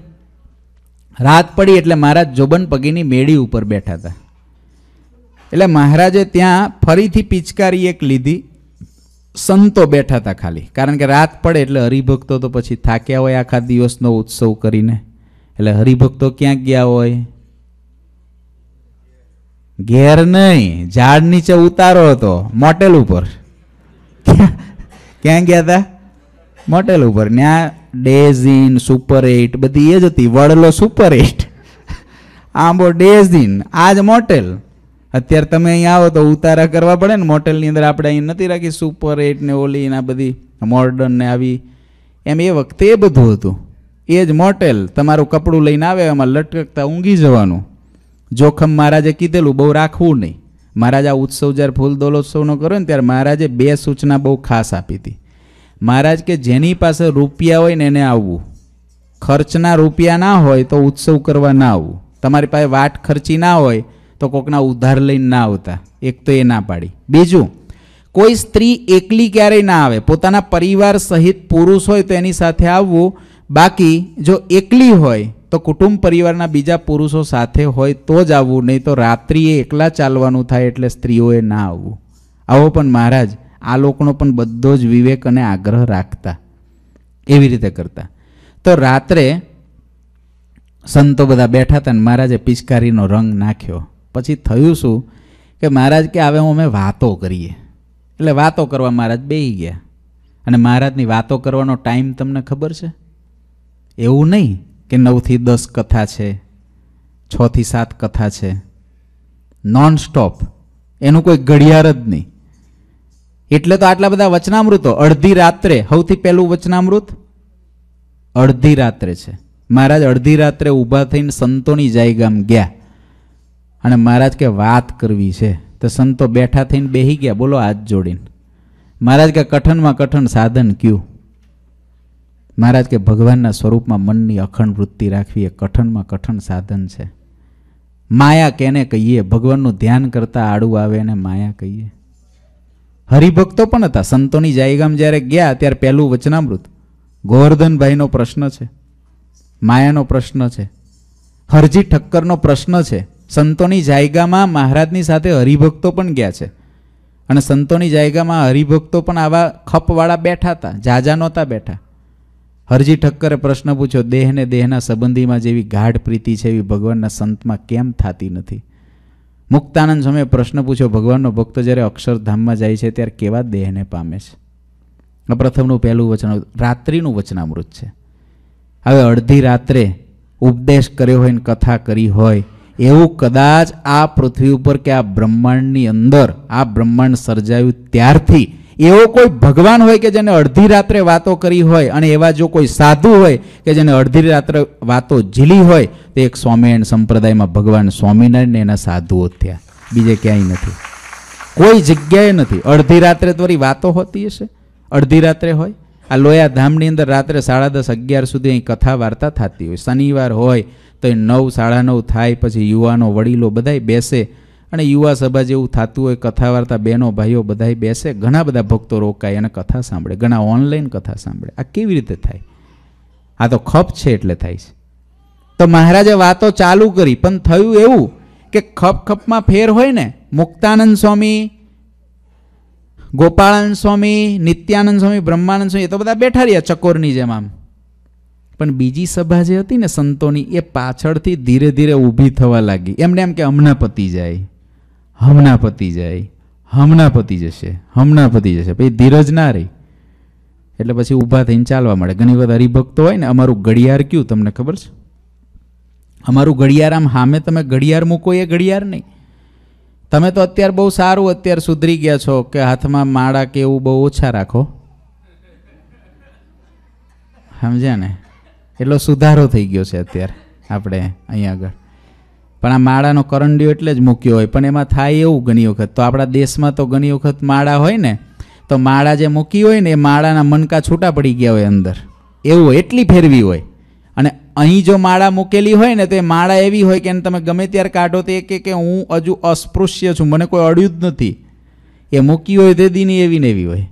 રાત પડી એટલે મહારાજ જોબન પગીની મેળી ઉપર બેઠા હતા એટલે મહારાજે ત્યાં ફરીથી પિચકારી એક લીધી સંતો બેઠા હતા ખાલી કારણ કે રાત પડે એટલે હરિભક્તો તો પછી થાક્યા હોય આખા દિવસનો ઉત્સવ કરીને એટલે હરિભક્તો ક્યાંક ગયા હોય ઘેર નહીં ઝાડ નીચે ઉતારો હતો મોટેલ ઉપર ક્યાં ગયા હતા મોટેલ ઉપર ત્યાં ડેઝિન સુપર એટ બધી એ જ હતી વડલો સુપર એટ આંબો ડેઝિન આ જ મોટેલ અત્યારે તમે અહીંયા આવો તો ઉતારા કરવા પડે ને મોટેલની અંદર આપણે અહીં નથી રાખી સુપર એટ ને ઓલી ને આ બધી મોર્ડન ને આવી એમ એ વખતે એ બધું હતું એ જ મોટેલ તમારું કપડું લઈને આવે એમાં લટકતા ઊંઘી જવાનું જોખમ મહારાજે કીધેલું બહુ રાખવું નહીં મહારાજ આ ઉત્સવ જ્યારે ફૂલ દોલોત્સવનો કર્યો ને ત્યારે મહારાજે બે સૂચના બહુ ખાસ આપી હતી મહારાજ કે જેની પાસે રૂપિયા હોય ને એને આવવું ખર્ચના રૂપિયા ના હોય તો ઉત્સવ કરવા ના આવવું તમારી પાસે વાટ ખર્ચી ના હોય તો કોકના ઉધાર લઈને ના આવતા એક તો એ ના પાડી બીજું કોઈ સ્ત્રી એકલી ક્યારેય ના આવે પોતાના પરિવાર સહિત પુરુષ હોય તો એની સાથે આવવું બાકી જો એકલી હોય તો કુટુંબ પરિવારના બીજા પુરુષો સાથે હોય તો જ આવવું નહીં તો રાત્રિએ એકલા ચાલવાનું થાય એટલે સ્ત્રીઓએ ના આવવું આવો પણ મહારાજ આ લોકોનો પણ બધો જ વિવેક અને આગ્રહ રાખતા એવી રીતે કરતા તો રાત્રે સંતો બધા બેઠા હતા અને મહારાજે પિચકારીનો રંગ નાખ્યો પછી થયું શું કે મહારાજ કે હવે અમે વાતો કરીએ એટલે વાતો કરવા મહારાજ બેહી ગયા અને મહારાજની વાતો કરવાનો ટાઈમ તમને ખબર છે એવું નહીં કે નવથી દસ કથા છે છથી સાત કથા છે નોન સ્ટોપ એનું કોઈ ઘડિયાળ જ નહીં એટલે તો આટલા બધા વચનામૃતો અડધી રાત્રે સૌથી પહેલું વચનામૃત અડધી રાત્રે છે મહારાજ અડધી રાત્રે ઊભા થઈને સંતોની જાયગામ ગયા અને મહારાજ કે વાત કરવી છે તો સંતો બેઠા થઈને બેહી ગયા બોલો હાથ જોડીને મહારાજ કે કઠનમાં કઠણ સાધન કયું મહારાજ કે ભગવાનના સ્વરૂપમાં મનની અખંડ વૃત્તિ રાખવી એ કઠણમાં કઠણ સાધન છે માયા કેને કહીએ ભગવાનનું ધ્યાન કરતાં આડું આવે એને માયા કહીએ હરિભક્તો પણ હતા સંતોની જાયગામ જ્યારે ગયા ત્યારે પહેલું વચનામૃત ગોવર્ધનભાઈનો પ્રશ્ન છે માયાનો પ્રશ્ન છે હરજી ઠક્કરનો પ્રશ્ન છે સંતોની જાયગામાં મહારાજની સાથે હરિભક્તો પણ ગયા છે અને સંતોની જાયગામાં હરિભક્તો પણ આવા ખપવાળા બેઠા હતા જાજા નહોતા બેઠા હરજી ઠક્કરે પ્રશ્ન પૂછ્યો દેહને દેહના સંબંધીમાં જેવી ગાઢ પ્રીતિ છે એવી ભગવાનના સંતમાં કેમ થતી નથી મુક્તાનંદ સ્વામીએ પ્રશ્ન પૂછ્યો ભગવાનનો ભક્ત જ્યારે અક્ષરધામમાં જાય છે ત્યારે કેવા દેહને પામે છે આ પ્રથમનું પહેલું વચન રાત્રિનું વચનામૃત છે હવે અડધી રાત્રે ઉપદેશ કર્યો હોય ને કથા કરી હોય એવું કદાચ આ પૃથ્વી ઉપર કે આ બ્રહ્માંડની અંદર આ બ્રહ્માંડ સર્જાયું ત્યારથી એવો કોઈ ભગવાન હોય કે જેને અડધી રાત્રે વાતો કરી હોય અને એવા જો કોઈ સાધુ હોય કે જેને અડધી રાત્રે વાતો ઝીલી હોય તો એક સ્વામિનારાયણ સંપ્રદાયમાં ભગવાન સ્વામિનારાયણ એના સાધુઓ થયા બીજે ક્યાંય નથી કોઈ જગ્યાએ નથી અડધી રાત્રે તો વાતો હોતી હશે અડધી રાત્રે હોય આ લોયા ધામની અંદર રાત્રે સાડા દસ અગિયાર સુધી અહીં કથા વાર્તા થતી હોય શનિવાર હોય તો એ નવ સાડા નવ થાય પછી યુવાનો વડીલો બધાય બેસે અને યુવા સભા જેવું થતું હોય કથા વાર્તા બહેનો ભાઈઓ બધા બેસે ઘણા બધા ભક્તો રોકાય અને કથા સાંભળે ઘણા ઓનલાઈન કથા સાંભળે આ કેવી રીતે થાય આ તો ખપ છે એટલે થાય છે તો મહારાજે વાતો ચાલુ કરી પણ થયું એવું કે ખપ ખપમાં ફેર હોય ને મુક્તાનંદ સ્વામી ગોપાળાનંદ સ્વામી નિત્યાનંદ સ્વામી બ્રહ્માનંદ સ્વામી એ તો બધા બેઠા રહ્યા ચકોરની જેમ આમ પણ બીજી સભા જે હતી ને સંતોની એ પાછળથી ધીરે ધીરે ઊભી થવા લાગી એમને એમ કે હમણાં પતી જાય હમણાં પતી જાય હમણાં પતી જશે હમણાં પતી જશે પછી ધીરજ ના રહી એટલે પછી ઊભા થઈને ચાલવા મળે ઘણી વખત હરિભક્તો હોય ને અમારું ઘડિયાળ કયું તમને ખબર છે અમારું ઘડિયાળ આમ સામે તમે ઘડિયાળ મૂકો એ ઘડિયાળ નહીં તમે તો અત્યારે બહુ સારું અત્યારે સુધરી ગયા છો કે હાથમાં માળા કે એવું બહુ ઓછા રાખો સમજ્યા ને એટલો સુધારો થઈ ગયો છે અત્યારે આપણે અહીંયા આગળ પણ આ માળાનો કરંડિયો એટલે જ મૂક્યો હોય પણ એમાં થાય એવું ઘણી વખત તો આપણા દેશમાં તો ઘણી વખત માળા હોય ને તો માળા જે મૂકી હોય ને એ માળાના મનકા છૂટા પડી ગયા હોય અંદર એવું એટલી ફેરવી હોય અને અહીં જો માળા મૂકેલી હોય ને તો એ માળા એવી હોય કે એને તમે ગમે ત્યારે કાઢો તો એ કે હું હજુ અસ્પૃશ્ય છું મને કોઈ અડ્યું જ નથી એ મૂકી હોય તે દીની એવી ને એવી હોય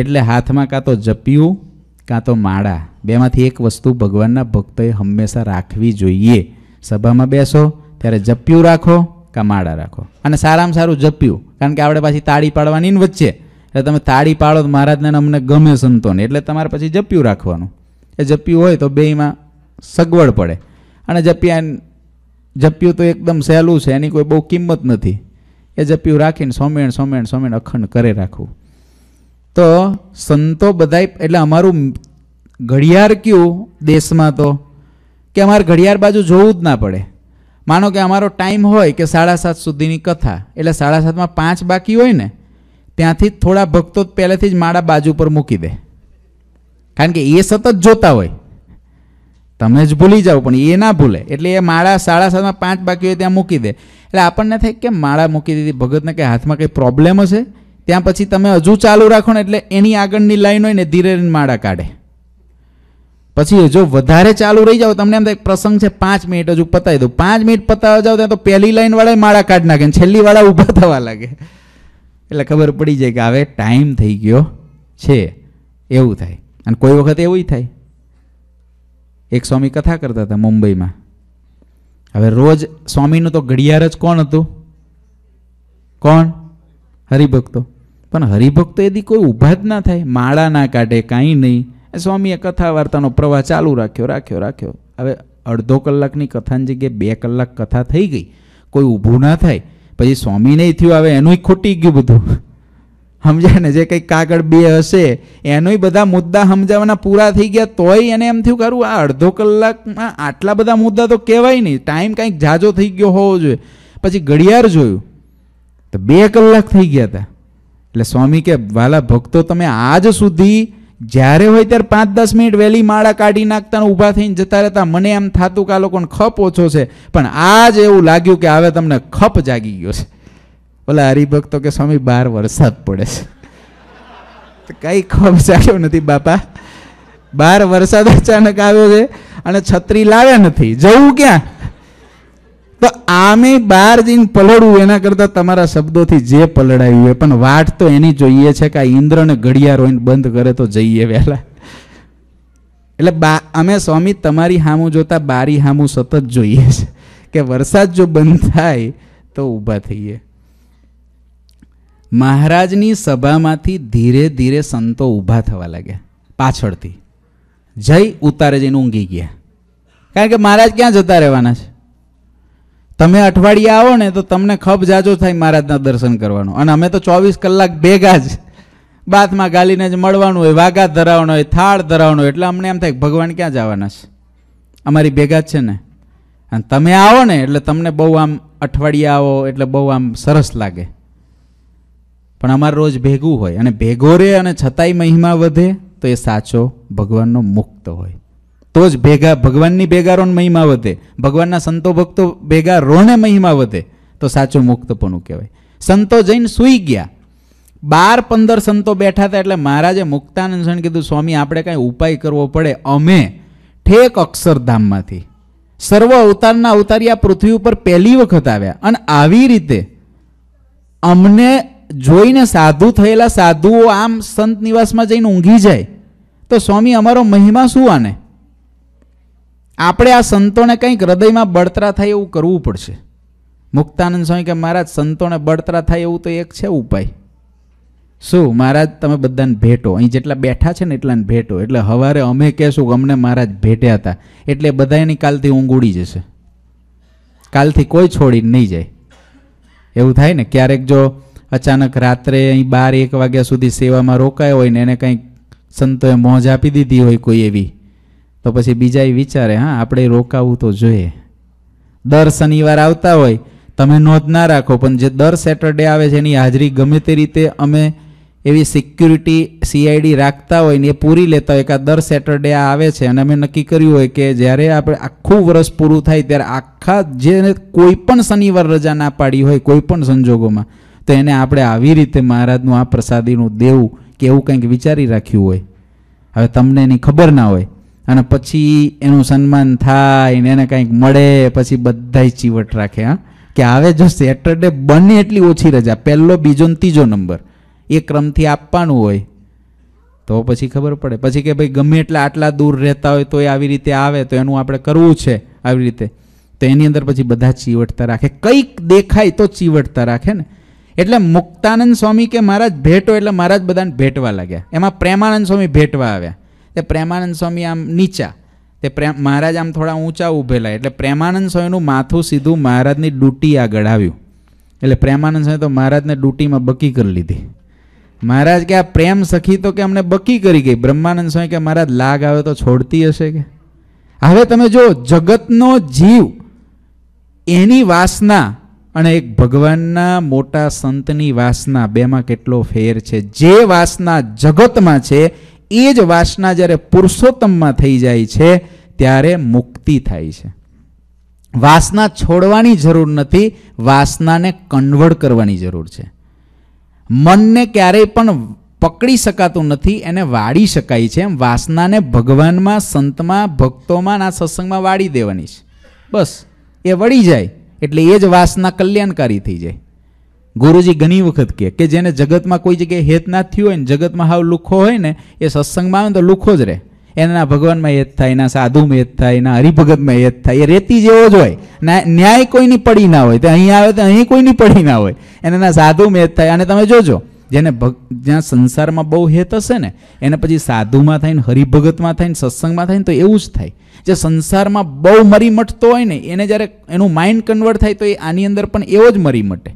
એટલે હાથમાં કાં તો જપ્યું કાં તો માળા બેમાંથી એક વસ્તુ ભગવાનના ભક્તોએ હંમેશા રાખવી જોઈએ સભામાં બેસો ત્યારે જપ્યું રાખો કાં માળા રાખો અને સારામાં સારું જપ્યું કારણ કે આપણે પાછી તાળી પાડવાની વચ્ચે એટલે તમે તાળી પાડો તો મહારાજને અમને ગમે સંતોને એટલે તમારે પછી જપ્યું રાખવાનું એ જપ્યું હોય તો બેયમાં સગવડ પડે અને જપ્યા જપ્યું તો એકદમ સહેલું છે એની કોઈ બહુ કિંમત નથી એ જપ્યું રાખીને સોમેણ સોમેણ સોમેણ અખંડ કરે રાખવું તો સંતો બધાય એટલે અમારું ઘડિયાળ કયું દેશમાં તો કે અમારે ઘડિયાળ બાજુ જોવું જ ના પડે માનો કે અમારો ટાઈમ હોય કે સાડા સાત સુધીની કથા એટલે સાડા સાતમાં પાંચ બાકી હોય ને ત્યાંથી થોડા ભક્તો પહેલેથી જ માળા બાજુ પર મૂકી દે કારણ કે એ સતત જોતા હોય તમે જ ભૂલી જાઓ પણ એ ના ભૂલે એટલે એ માળા સાડા સાતમાં પાંચ બાકી હોય ત્યાં મૂકી દે એટલે આપણને થાય કે માળા મૂકી દીધી ભગતને કંઈ હાથમાં કંઈ પ્રોબ્લેમ હશે ત્યાં પછી તમે હજુ ચાલુ રાખો ને એટલે એની આગળની લાઈન હોય ને ધીરે માળા કાઢે પછી જો વધારે ચાલુ રહી જાવ તમને એમ થાય પ્રસંગ છે પાંચ મિનિટ હજુ પતાવી દો પાંચ મિનિટ પતાવવા જાવ ત્યાં તો પહેલી લાઈનવાળા માળા કાઢી નાખે છેલ્લી વાળા ઊભા થવા લાગે એટલે ખબર પડી જાય કે હવે ટાઈમ થઈ ગયો છે એવું થાય અને કોઈ વખત એવું થાય એક સ્વામી કથા કરતા હતા મુંબઈમાં હવે રોજ સ્વામીનું તો ઘડિયાળ જ કોણ હતું કોણ હરિભક્તો પણ હરિભક્તો એથી કોઈ ઊભા જ ના થાય માળા ના કાઢે કાંઈ નહીં સ્વામીએ કથા વાર્તાનો પ્રવાહ ચાલુ રાખ્યો રાખ્યો રાખ્યો હવે અડધો કલાકની કથાની જગ્યાએ બે કલાક કથા થઈ ગઈ કોઈ ઊભું ના થાય પછી સ્વામી નહીં થયું આવે એનુંય ખૂટી ગયું બધું સમજાય ને જે કંઈ કાગળ બે હશે એનોય બધા મુદ્દા સમજાવવાના પૂરા થઈ ગયા તોય એને એમ થયું કરું આ અડધો કલાકમાં આટલા બધા મુદ્દા તો કહેવાય નહીં ટાઈમ કાંઈક ઝાઝો થઈ ગયો હોવો જોઈએ પછી ઘડિયાળ જોયું તો બે કલાક થઈ ગયા હતા એટલે સ્વામી કે વાલા ભક્તો તમે આજ સુધી જ્યારે હોય ત્યારે પાંચ દસ મિનિટ વહેલી માળા કાઢી નાખતા ઊભા થઈને જતા રહેતા મને એમ થતું કે આ લોકોને ખપ ઓછો છે પણ આ જ એવું લાગ્યું કે હવે તમને ખપ જાગી ગયો છે ઓલા હરિભક્તો કે સ્વામી બાર વરસાદ પડે છે કઈ ખપ જાગ્યો નથી બાપા બાર વરસાદ અચાનક આવ્યો છે અને છત્રી લાવ્યા નથી જવું ક્યાં તો આમે બાર જઈને પલળવું એના કરતાં તમારા શબ્દોથી જે પલળાયું હોય પણ વાટ તો એની જોઈએ છે કે આ ઇન્દ્રને ઘડિયાળ હોય બંધ કરે તો જઈએ વહેલા એટલે બા અમે સ્વામી તમારી હામું જોતા બારી હામું સતત જોઈએ છે કે વરસાદ જો બંધ થાય તો ઊભા થઈએ મહારાજની સભામાંથી ધીરે ધીરે સંતો ઊભા થવા લાગ્યા પાછળથી જઈ ઉતારે જઈને ઊંઘી ગયા કારણ કે મહારાજ ક્યાં જતા રહેવાના છે તમે અઠવાડિયા આવો ને તો તમને ખબ જાજો થાય મહારાજના દર્શન કરવાનું અને અમે તો ચોવીસ કલાક ભેગા જ બાથમાં ગાલીને જ મળવાનું હોય વાઘા ધરાવવાનો હોય થાળ ધરાવવાનો હોય એટલે અમને એમ થાય ભગવાન ક્યાં જવાના છે અમારી ભેગા જ છે ને અને તમે આવો ને એટલે તમને બહુ આમ અઠવાડિયા આવો એટલે બહુ આમ સરસ લાગે પણ અમારે રોજ ભેગું હોય અને ભેગો રહે અને છતાંય મહિમા વધે તો એ સાચો ભગવાનનો મુક્ત હોય તો જ ભેગા ભગવાનની ભેગા રોણ મહિમા વધે ભગવાનના સંતો ભક્તો ભેગા રોણે મહિમા વધે તો સાચું મુક્તપણું કહેવાય સંતો જઈને સૂઈ ગયા બાર પંદર સંતો બેઠા હતા એટલે મહારાજે મુક્તાનંદ સ્વામી કીધું સ્વામી આપણે કાંઈ ઉપાય કરવો પડે અમે ઠેક અક્ષરધામમાંથી સર્વ અવતારના અવતારી આ પૃથ્વી ઉપર પહેલી વખત આવ્યા અને આવી રીતે અમને જોઈને સાધુ થયેલા સાધુઓ આમ સંત નિવાસમાં જઈને ઊંઘી જાય તો સ્વામી અમારો મહિમા શું આને આપણે આ સંતોને કંઈક હૃદયમાં બળતરા થાય એવું કરવું પડશે મુક્તાનંદ સ્વામી કે મહારાજ સંતોને બળતરા થાય એવું તો એક છે ઉપાય શું મહારાજ તમે બધાને ભેટો અહીં જેટલા બેઠા છે ને એટલાને ભેટો એટલે હવારે અમે કહેશું કે અમને મહારાજ ભેટ્યા હતા એટલે બધાની કાલથી ઊંઘ ઉડી જશે કાલથી કોઈ છોડીને નહીં જાય એવું થાય ને ક્યારેક જો અચાનક રાત્રે અહીં બાર એક વાગ્યા સુધી સેવામાં રોકાયો હોય ને એને કંઈક સંતોએ મોજ આપી દીધી હોય કોઈ એવી તો પછી બીજા એ વિચારે હા આપણે રોકાવું તો જોઈએ દર શનિવાર આવતા હોય તમે નોંધ ના રાખો પણ જે દર સેટરડે આવે છે એની હાજરી ગમે તે રીતે અમે એવી સિક્યુરિટી સીઆઈડી રાખતા હોય ને એ પૂરી લેતા હોય કે દર સેટરડે આ આવે છે અને અમે નક્કી કર્યું હોય કે જ્યારે આપણે આખું વર્ષ પૂરું થાય ત્યારે આખા જેને કોઈ પણ શનિવાર રજા ના પાડી હોય કોઈ પણ સંજોગોમાં તો એને આપણે આવી રીતે મહારાજનું આ પ્રસાદીનું દેવું કે એવું કંઈક વિચારી રાખ્યું હોય હવે તમને એની ખબર ના હોય અને પછી એનું સન્માન થાય ને એને કંઈક મળે પછી બધાય ચીવટ રાખે હા કે હવે જો સેટરડે બને એટલી ઓછી રજા પહેલો બીજો ને ત્રીજો નંબર એ ક્રમથી આપવાનું હોય તો પછી ખબર પડે પછી કે ભાઈ ગમે એટલા આટલા દૂર રહેતા હોય તો એ આવી રીતે આવે તો એનું આપણે કરવું છે આવી રીતે તો એની અંદર પછી બધા ચીવટતા રાખે કંઈક દેખાય તો ચીવટતા રાખે ને એટલે મુક્તાનંદ સ્વામી કે મહારાજ ભેટો એટલે મહારાજ બધાને ભેટવા લાગ્યા એમાં પ્રેમાનંદ સ્વામી ભેટવા આવ્યા તે પ્રેમાનંદ સ્વામી આમ નીચા તે પ્રેમ મહારાજ આમ થોડા ઊંચા ઊભેલા એટલે પ્રેમાનંદ સ્વામીનું માથું સીધું મહારાજની ડૂટી આગળ આવ્યું એટલે પ્રેમાનંદ સ્વામી તો મહારાજને ડૂટીમાં બકી કરી લીધી મહારાજ કે આ પ્રેમ સખી તો કે અમને બકી કરી ગઈ બ્રહ્માનંદ સ્વામી કે મહારાજ લાગ આવે તો છોડતી હશે કે હવે તમે જો જગતનો જીવ એની વાસના અને એક ભગવાનના મોટા સંતની વાસના બેમાં કેટલો ફેર છે જે વાસના જગતમાં છે એ જ વાસના જ્યારે પુરુષોત્તમમાં થઈ જાય છે ત્યારે મુક્તિ થાય છે વાસના છોડવાની જરૂર નથી વાસનાને કન્વર્ટ કરવાની જરૂર છે મનને ક્યારેય પણ પકડી શકાતું નથી એને વાળી શકાય છે એમ વાસનાને ભગવાનમાં સંતમાં ભક્તોમાં આ સત્સંગમાં વાળી દેવાની છે બસ એ વળી જાય એટલે એ જ વાસના કલ્યાણકારી થઈ જાય ગુરુજી ઘણી વખત કહે કે જેને જગતમાં કોઈ જગ્યાએ હેત ના થયું હોય ને જગતમાં હાવ લુખો હોય ને એ સત્સંગમાં આવે ને તો લુખો જ રહે એના ભગવાનમાં હેત થાય એના સાધુમાં હેત થાય એના હરિભગતમાં હેત થાય એ રેતી જેવો જ હોય ન્યાય કોઈની પડી ના હોય તો અહીં આવે તો અહીં કોઈની પડી ના હોય એને એના સાધુમાં હેત થાય અને તમે જોજો જેને જ્યાં સંસારમાં બહુ હેત હશે ને એને પછી સાધુમાં થાય ને હરિભગતમાં થાય ને સત્સંગમાં થઈને તો એવું જ થાય જે સંસારમાં બહુ મરી મટતો હોય ને એને જ્યારે એનું માઇન્ડ કન્વર્ટ થાય તો એ આની અંદર પણ એવો જ મરી મટે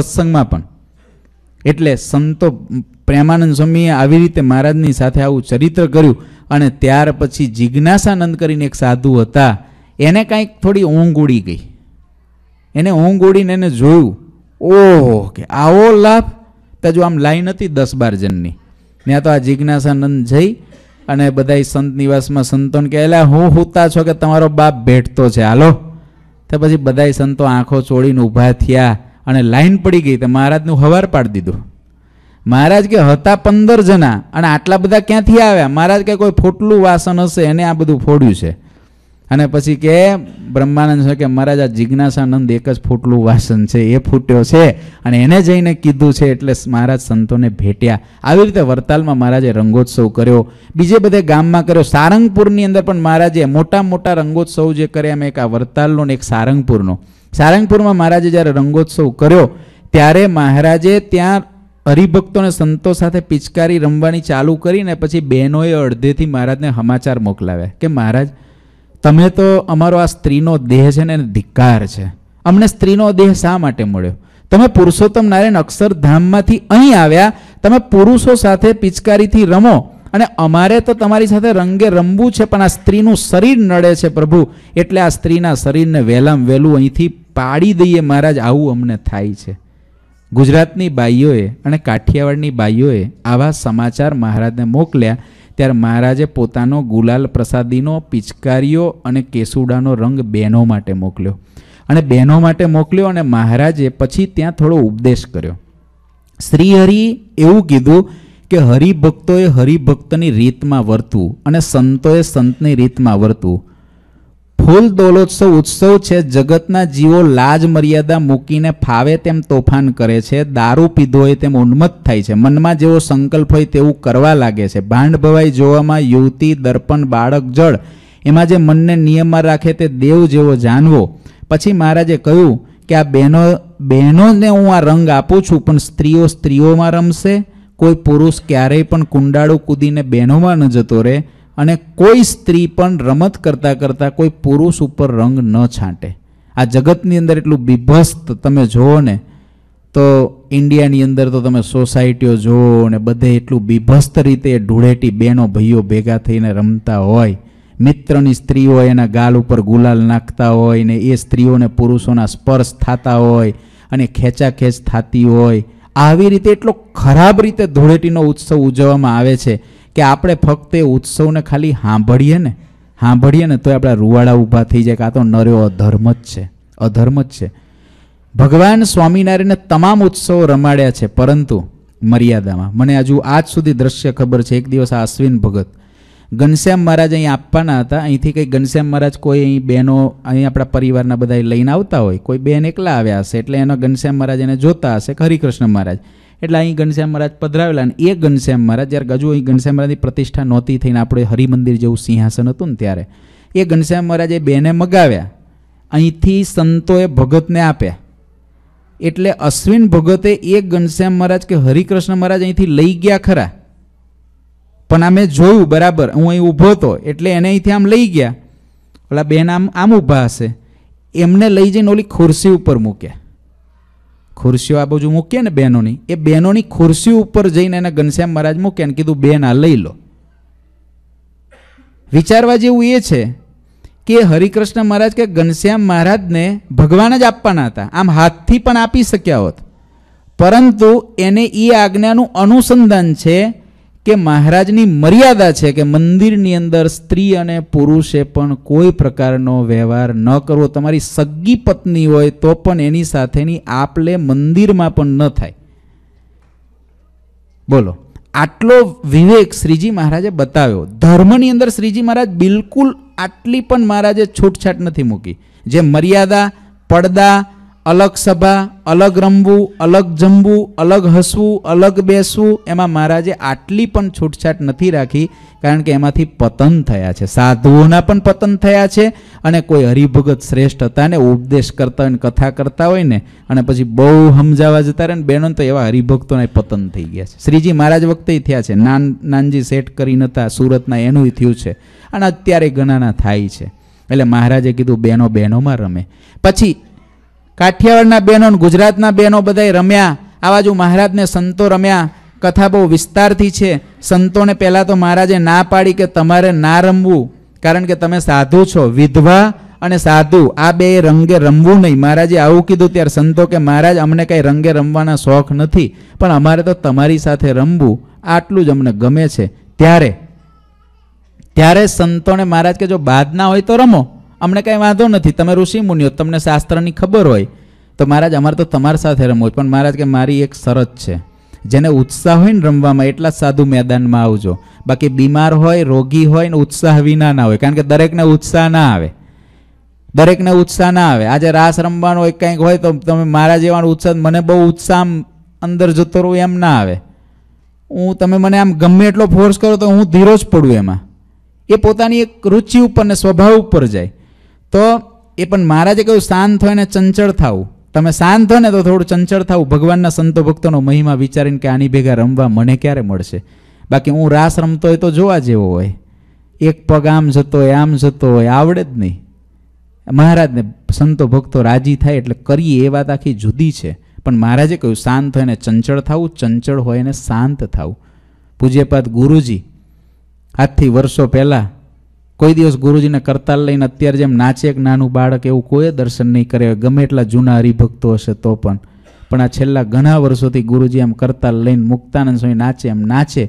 સત્સંગમાં પણ એટલે સંતો પ્રેમાનંદ સ્વામીએ આવી રીતે મહારાજની સાથે આવું ચરિત્ર કર્યું અને ત્યાર પછી જિજ્ઞાસાનંદ કરીને એક સાધુ હતા એને કાંઈક થોડી ઊંઘ ઉડી ગઈ એને ઊંઘ ઉડીને એને જોયું ઓહો કે આવો લાભ ત્યાં જો આમ લાઈન હતી દસ બાર જણની ત્યાં તો આ જિજ્ઞાસાનંદ જઈ અને બધા સંત નિવાસમાં સંતોને કે એટલે હું હુતા છો કે તમારો બાપ ભેટતો છે હાલો તો પછી બધા સંતો આંખો ચોળીને ઊભા થયા અને લાઈન પડી ગઈ તો મહારાજનું હવાર પાડી દીધું મહારાજ કે હતા પંદર જણા અને આટલા બધા ક્યાંથી આવ્યા મહારાજ કે કોઈ ફોટલું વાસન હશે એને આ બધું ફોડ્યું છે અને પછી કે બ્રહ્માનંદ છે કે મહારાજ આ જિજ્ઞાસાનંદ એક જ ફૂટલું વાસન છે એ ફૂટ્યો છે અને એને જઈને કીધું છે એટલે મહારાજ સંતોને ભેટ્યા આવી રીતે વરતાલમાં મહારાજે રંગોત્સવ કર્યો બીજે બધે ગામમાં કર્યો સારંગપુરની અંદર પણ મહારાજે મોટા મોટા રંગોત્સવ જે કર્યા મેં એક આ વરતાલનો ને એક સારંગપુરનો સારંગપુરમાં મહારાજે જ્યારે રંગોત્સવ કર્યો ત્યારે મહારાજે ત્યાં હરિભક્તોને સંતો સાથે પિચકારી રમવાની ચાલુ કરીને પછી બહેનોએ અડધેથી મહારાજને સમાચાર મોકલાવ્યા કે મહારાજ તમે તો અમારો આ સ્ત્રીનો દેહ છે ને ધિક્કાર છે અમને સ્ત્રીનો દેહ શા માટે મળ્યો તમે પુરુષોત્તમ નારાયણ અક્ષરધામમાંથી અહીં આવ્યા તમે પુરુષો સાથે પિચકારીથી રમો અને અમારે તો તમારી સાથે રંગે રમવું છે પણ આ સ્ત્રીનું શરીર નડે છે પ્રભુ એટલે આ સ્ત્રીના શરીરને વહેલામ વહેલું અહીંથી પાડી દઈએ મહારાજ આવું અમને થાય છે ગુજરાતની બાઈઓએ અને કાઠિયાવાડની બાઈઓએ આવા સમાચાર મહારાજને મોકલ્યા ત્યારે મહારાજે પોતાનો ગુલાલ પ્રસાદીનો પિચકારીઓ અને કેસુડાનો રંગ બહેનો માટે મોકલ્યો અને બહેનો માટે મોકલ્યો અને મહારાજે પછી ત્યાં થોડો ઉપદેશ કર્યો શ્રીહરિ એવું કીધું કે હરિભક્તોએ હરિભક્તની રીતમાં વર્તવું અને સંતોએ સંતની રીતમાં વર્તવું ફૂલ દોલોત્સવ ઉત્સવ છે જગતના જીવો લાજ મર્યાદા મૂકીને ફાવે તેમ તોફાન કરે છે દારૂ પીધો હોય તેમ ઉન્મત્ત થાય છે મનમાં જેવો સંકલ્પ હોય તેવું કરવા લાગે છે ભાંડ ભવાઈ જોવામાં યુવતી દર્પણ બાળક જળ એમાં જે મનને નિયમમાં રાખે તે દેવ જેવો જાણવો પછી મહારાજે કહ્યું કે આ બહેનો બહેનોને હું આ રંગ આપું છું પણ સ્ત્રીઓ સ્ત્રીઓમાં રમશે કોઈ પુરુષ ક્યારેય પણ કુંડાળું કૂદીને બહેનોમાં ન જતો રહે અને કોઈ સ્ત્રી પણ રમત કરતાં કરતાં કોઈ પુરુષ ઉપર રંગ ન છાંટે આ જગતની અંદર એટલું બીભસ્ત તમે જુઓ ને તો ઇન્ડિયાની અંદર તો તમે સોસાયટીઓ જુઓ ને બધે એટલું બીભસ્ત રીતે ઢૂળેટી બહેનો ભાઈઓ ભેગા થઈને રમતા હોય મિત્રની સ્ત્રીઓ એના ગાલ ઉપર ગુલાલ નાખતા હોય ને એ સ્ત્રીઓને પુરુષોના સ્પર્શ થતા હોય અને ખેંચાખેંચ થતી હોય આવી રીતે એટલો ખરાબ રીતે ધૂળેટીનો ઉત્સવ ઉજવવામાં આવે છે કે આપણે ફક્ત એ ઉત્સવને ખાલી સાંભળીએ ને સાંભળીએ ને તો આપણા રૂવાડા ઊભા થઈ જાય કે તો નર્યો અધર્મ જ છે અધર્મ જ છે ભગવાન સ્વામિનારાયણને તમામ ઉત્સવો રમાડ્યા છે પરંતુ મર્યાદામાં મને હજુ આજ સુધી દ્રશ્ય ખબર છે એક દિવસ આ અશ્વિન ભગત ઘનશ્યામ મહારાજ અહીં આપવાના હતા અહીંથી કંઈ ઘનશ્યામ મહારાજ કોઈ અહીં બહેનો અહીં આપણા પરિવારના બધા લઈને આવતા હોય કોઈ બેન એકલા આવ્યા હશે એટલે એનો ઘનશ્યામ મહારાજ એને જોતા હશે હરિકૃષ્ણ મહારાજ એટલે અહીં ઘનશ્યામ મહારાજ પધરાવેલા અને એ ઘનશ્યામ મહારાજ જ્યારે ગજુ અહીં ઘનશ્યામ મહારાજની પ્રતિષ્ઠા નહોતી થઈને આપણે હરિમંદિર જેવું સિંહાસન હતું ને ત્યારે એ ઘનશ્યામ મહારાજે બેને મગાવ્યા અહીંથી સંતોએ ભગતને આપ્યા એટલે અશ્વિન ભગતે એ ઘનશ્યામ મહારાજ કે હરિકૃષ્ણ મહારાજ અહીંથી લઈ ગયા ખરા પણ આ જોયું બરાબર હું અહીં ઊભો હતો એટલે એને અહીંથી આમ લઈ ગયા ઓલા બેન આમ આમ ઊભા હશે એમને લઈ જઈને ઓલી ખુરશી ઉપર મૂક્યા ખુરશીઓ આ બાજુ મૂકીએ ને બહેનોની એ બહેનોની ખુરશી ઉપર જઈને એને ઘનશ્યામ મહારાજ મૂકે ને કીધું બેન આ લઈ લો વિચારવા જેવું એ છે કે હરિકૃષ્ણ મહારાજ કે ઘનશ્યામ મહારાજને ભગવાન જ આપવાના હતા આમ હાથથી પણ આપી શક્યા હોત પરંતુ એને એ આજ્ઞાનું અનુસંધાન છે કે મહારાજની મર્યાદા છે કે મંદિરની અંદર સ્ત્રી અને પુરુષે પણ કોઈ પ્રકારનો વ્યવહાર ન કરવો તમારી સગી પત્ની હોય તો પણ એની સાથેની આપલે મંદિરમાં પણ ન થાય બોલો આટલો વિવેક શ્રીજી મહારાજે બતાવ્યો ધર્મની અંદર શ્રીજી મહારાજ બિલકુલ આટલી પણ મહારાજે છૂટછાટ નથી મૂકી જે મર્યાદા પડદા અલગ સભા અલગ રમવું અલગ જમવું અલગ હસવું અલગ બેસવું એમાં મહારાજે આટલી પણ છૂટછાટ નથી રાખી કારણ કે એમાંથી પતન થયા છે સાધુઓના પણ પતન થયા છે અને કોઈ હરિભગત શ્રેષ્ઠ હતા ને ઉપદેશ કરતા હોય ને કથા કરતા હોય ને અને પછી બહુ સમજાવવા જતા રહે ને બહેનો તો એવા હરિભક્તોને પતન થઈ ગયા છે શ્રીજી મહારાજ વખતે થયા છે નાન નાનજી શેઠ કરી નતા સુરતના એનું થયું છે અને અત્યારે ઘણાના થાય છે એટલે મહારાજે કીધું બહેનો બહેનોમાં રમે પછી કાઠિયાવાડના બહેનો ગુજરાતના બહેનો બધાય રમ્યા આવા જો મહારાજને સંતો રમ્યા કથા બહુ વિસ્તારથી છે સંતોને પહેલાં તો મહારાજે ના પાડી કે તમારે ના રમવું કારણ કે તમે સાધુ છો વિધવા અને સાધુ આ બે રંગે રમવું નહીં મહારાજે આવું કીધું ત્યારે સંતો કે મહારાજ અમને કાંઈ રંગે રમવાના શોખ નથી પણ અમારે તો તમારી સાથે રમવું આટલું જ અમને ગમે છે ત્યારે ત્યારે સંતોને મહારાજ કે જો બાદ ના હોય તો રમો અમને કંઈ વાંધો નથી તમે ઋષિ મુનિઓ તમને શાસ્ત્રની ખબર હોય તો મહારાજ અમારે તો તમારી સાથે રમવું પણ મહારાજ કે મારી એક શરત છે જેને ઉત્સાહ હોય ને રમવામાં એટલા સાદું મેદાનમાં આવજો બાકી બીમાર હોય રોગી હોય ને ઉત્સાહ વિના ના હોય કારણ કે દરેકને ઉત્સાહ ના આવે દરેકને ઉત્સાહ ના આવે આજે રાસ રમવાનો હોય કંઈક હોય તો તમે મારા જેવાનો ઉત્સાહ મને બહુ ઉત્સાહ અંદર જતો રહું એમ ના આવે હું તમે મને આમ ગમે એટલો ફોર્સ કરો તો હું ધીરો જ પડું એમાં એ પોતાની એક રુચિ ઉપર ને સ્વભાવ ઉપર જાય તો એ પણ મહારાજે કહ્યું શાંત હોય ને ચંચળ થાવું તમે શાંત હો ને તો થોડું ચંચળ થાવું ભગવાનના સંતો ભક્તોનો મહિમા વિચારીને કે આની ભેગા રમવા મને ક્યારે મળશે બાકી હું રાસ રમતો હોય તો જોવા જેવો હોય એક પગ આમ જતો હોય આમ જતો હોય આવડે જ નહીં મહારાજને સંતો ભક્તો રાજી થાય એટલે કરીએ એ વાત આખી જુદી છે પણ મહારાજે કહ્યું શાંત હોય ને ચંચળ થવું ચંચળ હોય ને શાંત થવું પૂજ્યપાદ ગુરુજી આજથી વર્ષો પહેલાં કોઈ દિવસ ગુરુજીને કરતાલ લઈને અત્યારે જેમ નાચે એક નાનું બાળક એવું કોઈ દર્શન નહીં કરે ગમે એટલા જૂના હરિભક્તો હશે તો પણ પણ આ છેલ્લા ઘણા વર્ષોથી ગુરુજી એમ કરતાલ લઈને મુક્તાનંદ સ્વામી નાચે એમ નાચે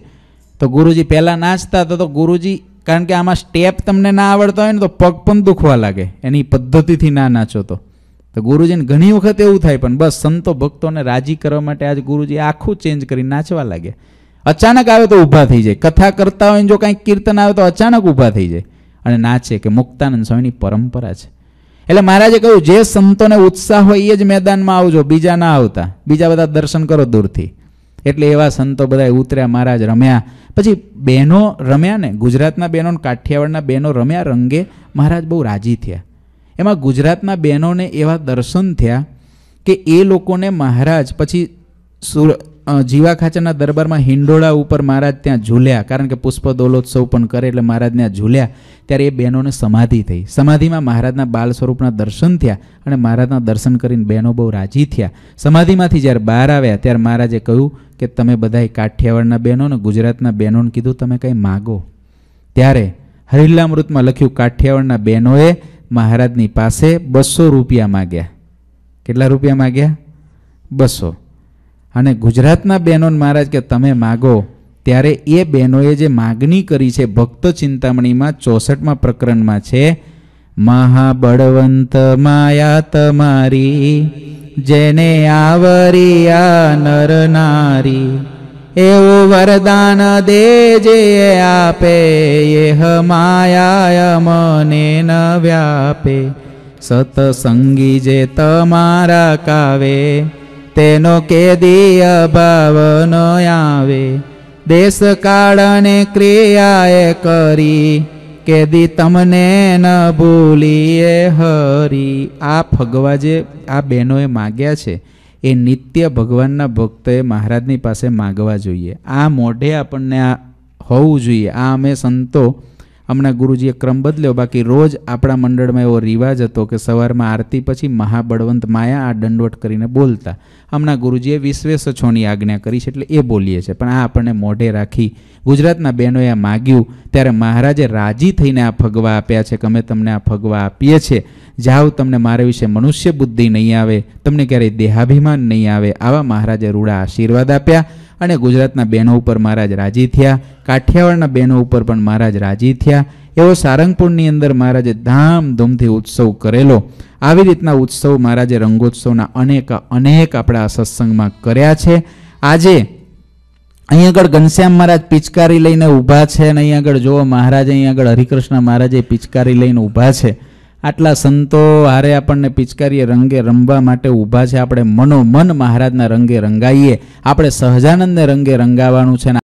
તો ગુરુજી પહેલાં નાચતા હતા તો ગુરુજી કારણ કે આમાં સ્ટેપ તમને ના આવડતા હોય ને તો પગ પણ દુખવા લાગે એની પદ્ધતિથી ના નાચો તો તો ગુરુજીને ઘણી વખત એવું થાય પણ બસ સંતો ભક્તોને રાજી કરવા માટે આજ ગુરુજી આખું ચેન્જ કરી નાચવા લાગે અચાનક આવે તો ઊભા થઈ જાય કથા કરતા હોય જો કાંઈક કીર્તન આવે તો અચાનક ઊભા થઈ જાય અને નાચે કે મુક્તાનંદ સ્વામીની પરંપરા છે એટલે મહારાજે કહ્યું જે સંતોને ઉત્સાહ હોય એ જ મેદાનમાં આવજો બીજા ના આવતા બીજા બધા દર્શન કરો દૂરથી એટલે એવા સંતો બધા ઉતર્યા મહારાજ રમ્યા પછી બહેનો રમ્યા ને ગુજરાતના બહેનો કાઠિયાવાડના બહેનો રમ્યા રંગે મહારાજ બહુ રાજી થયા એમાં ગુજરાતના બહેનોને એવા દર્શન થયા કે એ લોકોને મહારાજ પછી સુર જીવા ખાચરના દરબારમાં હિંડોળા ઉપર મહારાજ ત્યાં ઝૂલ્યા કારણ કે પુષ્પ દોલોત્સવ પણ કરે એટલે મહારાજ ત્યાં ઝૂલ્યા ત્યારે એ બહેનોને સમાધિ થઈ સમાધિમાં મહારાજના બાલ સ્વરૂપના દર્શન થયા અને મહારાજના દર્શન કરીને બહેનો બહુ રાજી થયા સમાધિમાંથી જ્યારે બહાર આવ્યા ત્યારે મહારાજે કહ્યું કે તમે બધાએ કાઠિયાવાડના બહેનો ને ગુજરાતના બહેનોને કીધું તમે કંઈ માગો ત્યારે હરિલામૃતમાં લખ્યું કાઠિયાવાડના બહેનોએ મહારાજની પાસે બસો રૂપિયા માગ્યા કેટલા રૂપિયા માગ્યા બસો અને ગુજરાતના બહેનોને મહારાજ કે તમે માગો ત્યારે એ બહેનોએ જે માગણી કરી છે ભક્ત ચિંતામણીમાં ચોસઠમાં પ્રકરણમાં છે મહાબળવંત માયા તમારી જેને આવરી આ નર નારી એવું વરદાન દે જે આપે એ માયા મને ન વ્યાપે સતસંગી જે તમારા કાવે તેનો કેદી અભાવ ન આવે દેશ કાળને ક્રિયાએ કરી કેદી તમને ન ભૂલીએ હરી આ ભગવા જે આ બહેનોએ માગ્યા છે એ નિત્ય ભગવાનના ભક્તોએ મહારાજની પાસે માગવા જોઈએ આ મોઢે આપણને આ હોવું જોઈએ આ અમે સંતો હમણાં ગુરુજીએ ક્રમ બદલ્યો બાકી રોજ આપણા મંડળમાં એવો રિવાજ હતો કે સવારમાં આરતી પછી મહાબળવંત માયા આ દંડવટ કરીને બોલતા હમણાં ગુરુજીએ વિશ્વેસછોની આજ્ઞા કરી છે એટલે એ બોલીએ છે પણ આ આપણને મોઢે રાખી ગુજરાતના બહેનોએ આ માગ્યું ત્યારે મહારાજે રાજી થઈને આ ફગવા આપ્યા છે કે અમે તમને આ ફગવા આપીએ છીએ જાઓ તમને મારા વિશે મનુષ્ય બુદ્ધિ નહીં આવે તમને ક્યારેય દેહાભિમાન નહીં આવે આવા મહારાજે રૂડા આશીર્વાદ આપ્યા અને ગુજરાતના બહેનો ઉપર મહારાજ રાજી થયા કાઠિયાવાડના બહેનો ઉપર પણ મહારાજ રાજી થયા એવો સારંગપુરની અંદર મહારાજે ધામધૂમથી ઉત્સવ કરેલો આવી રીતના ઉત્સવ મહારાજે રંગોત્સવના અનેક અનેક આપણા સત્સંગમાં કર્યા છે આજે અહીં આગળ ઘનશ્યામ મહારાજ પિચકારી લઈને ઊભા છે અને અહીં આગળ જુઓ મહારાજ અહીં આગળ હરિકૃષ્ણ મહારાજે પિચકારી લઈને ઊભા છે આટલા સંતો હારે આપણને પિચકારીએ રંગે રમવા માટે ઊભા છે આપણે મનોમન મહારાજના રંગે રંગાઈએ આપણે સહજાનંદને રંગે રંગાવાનું છે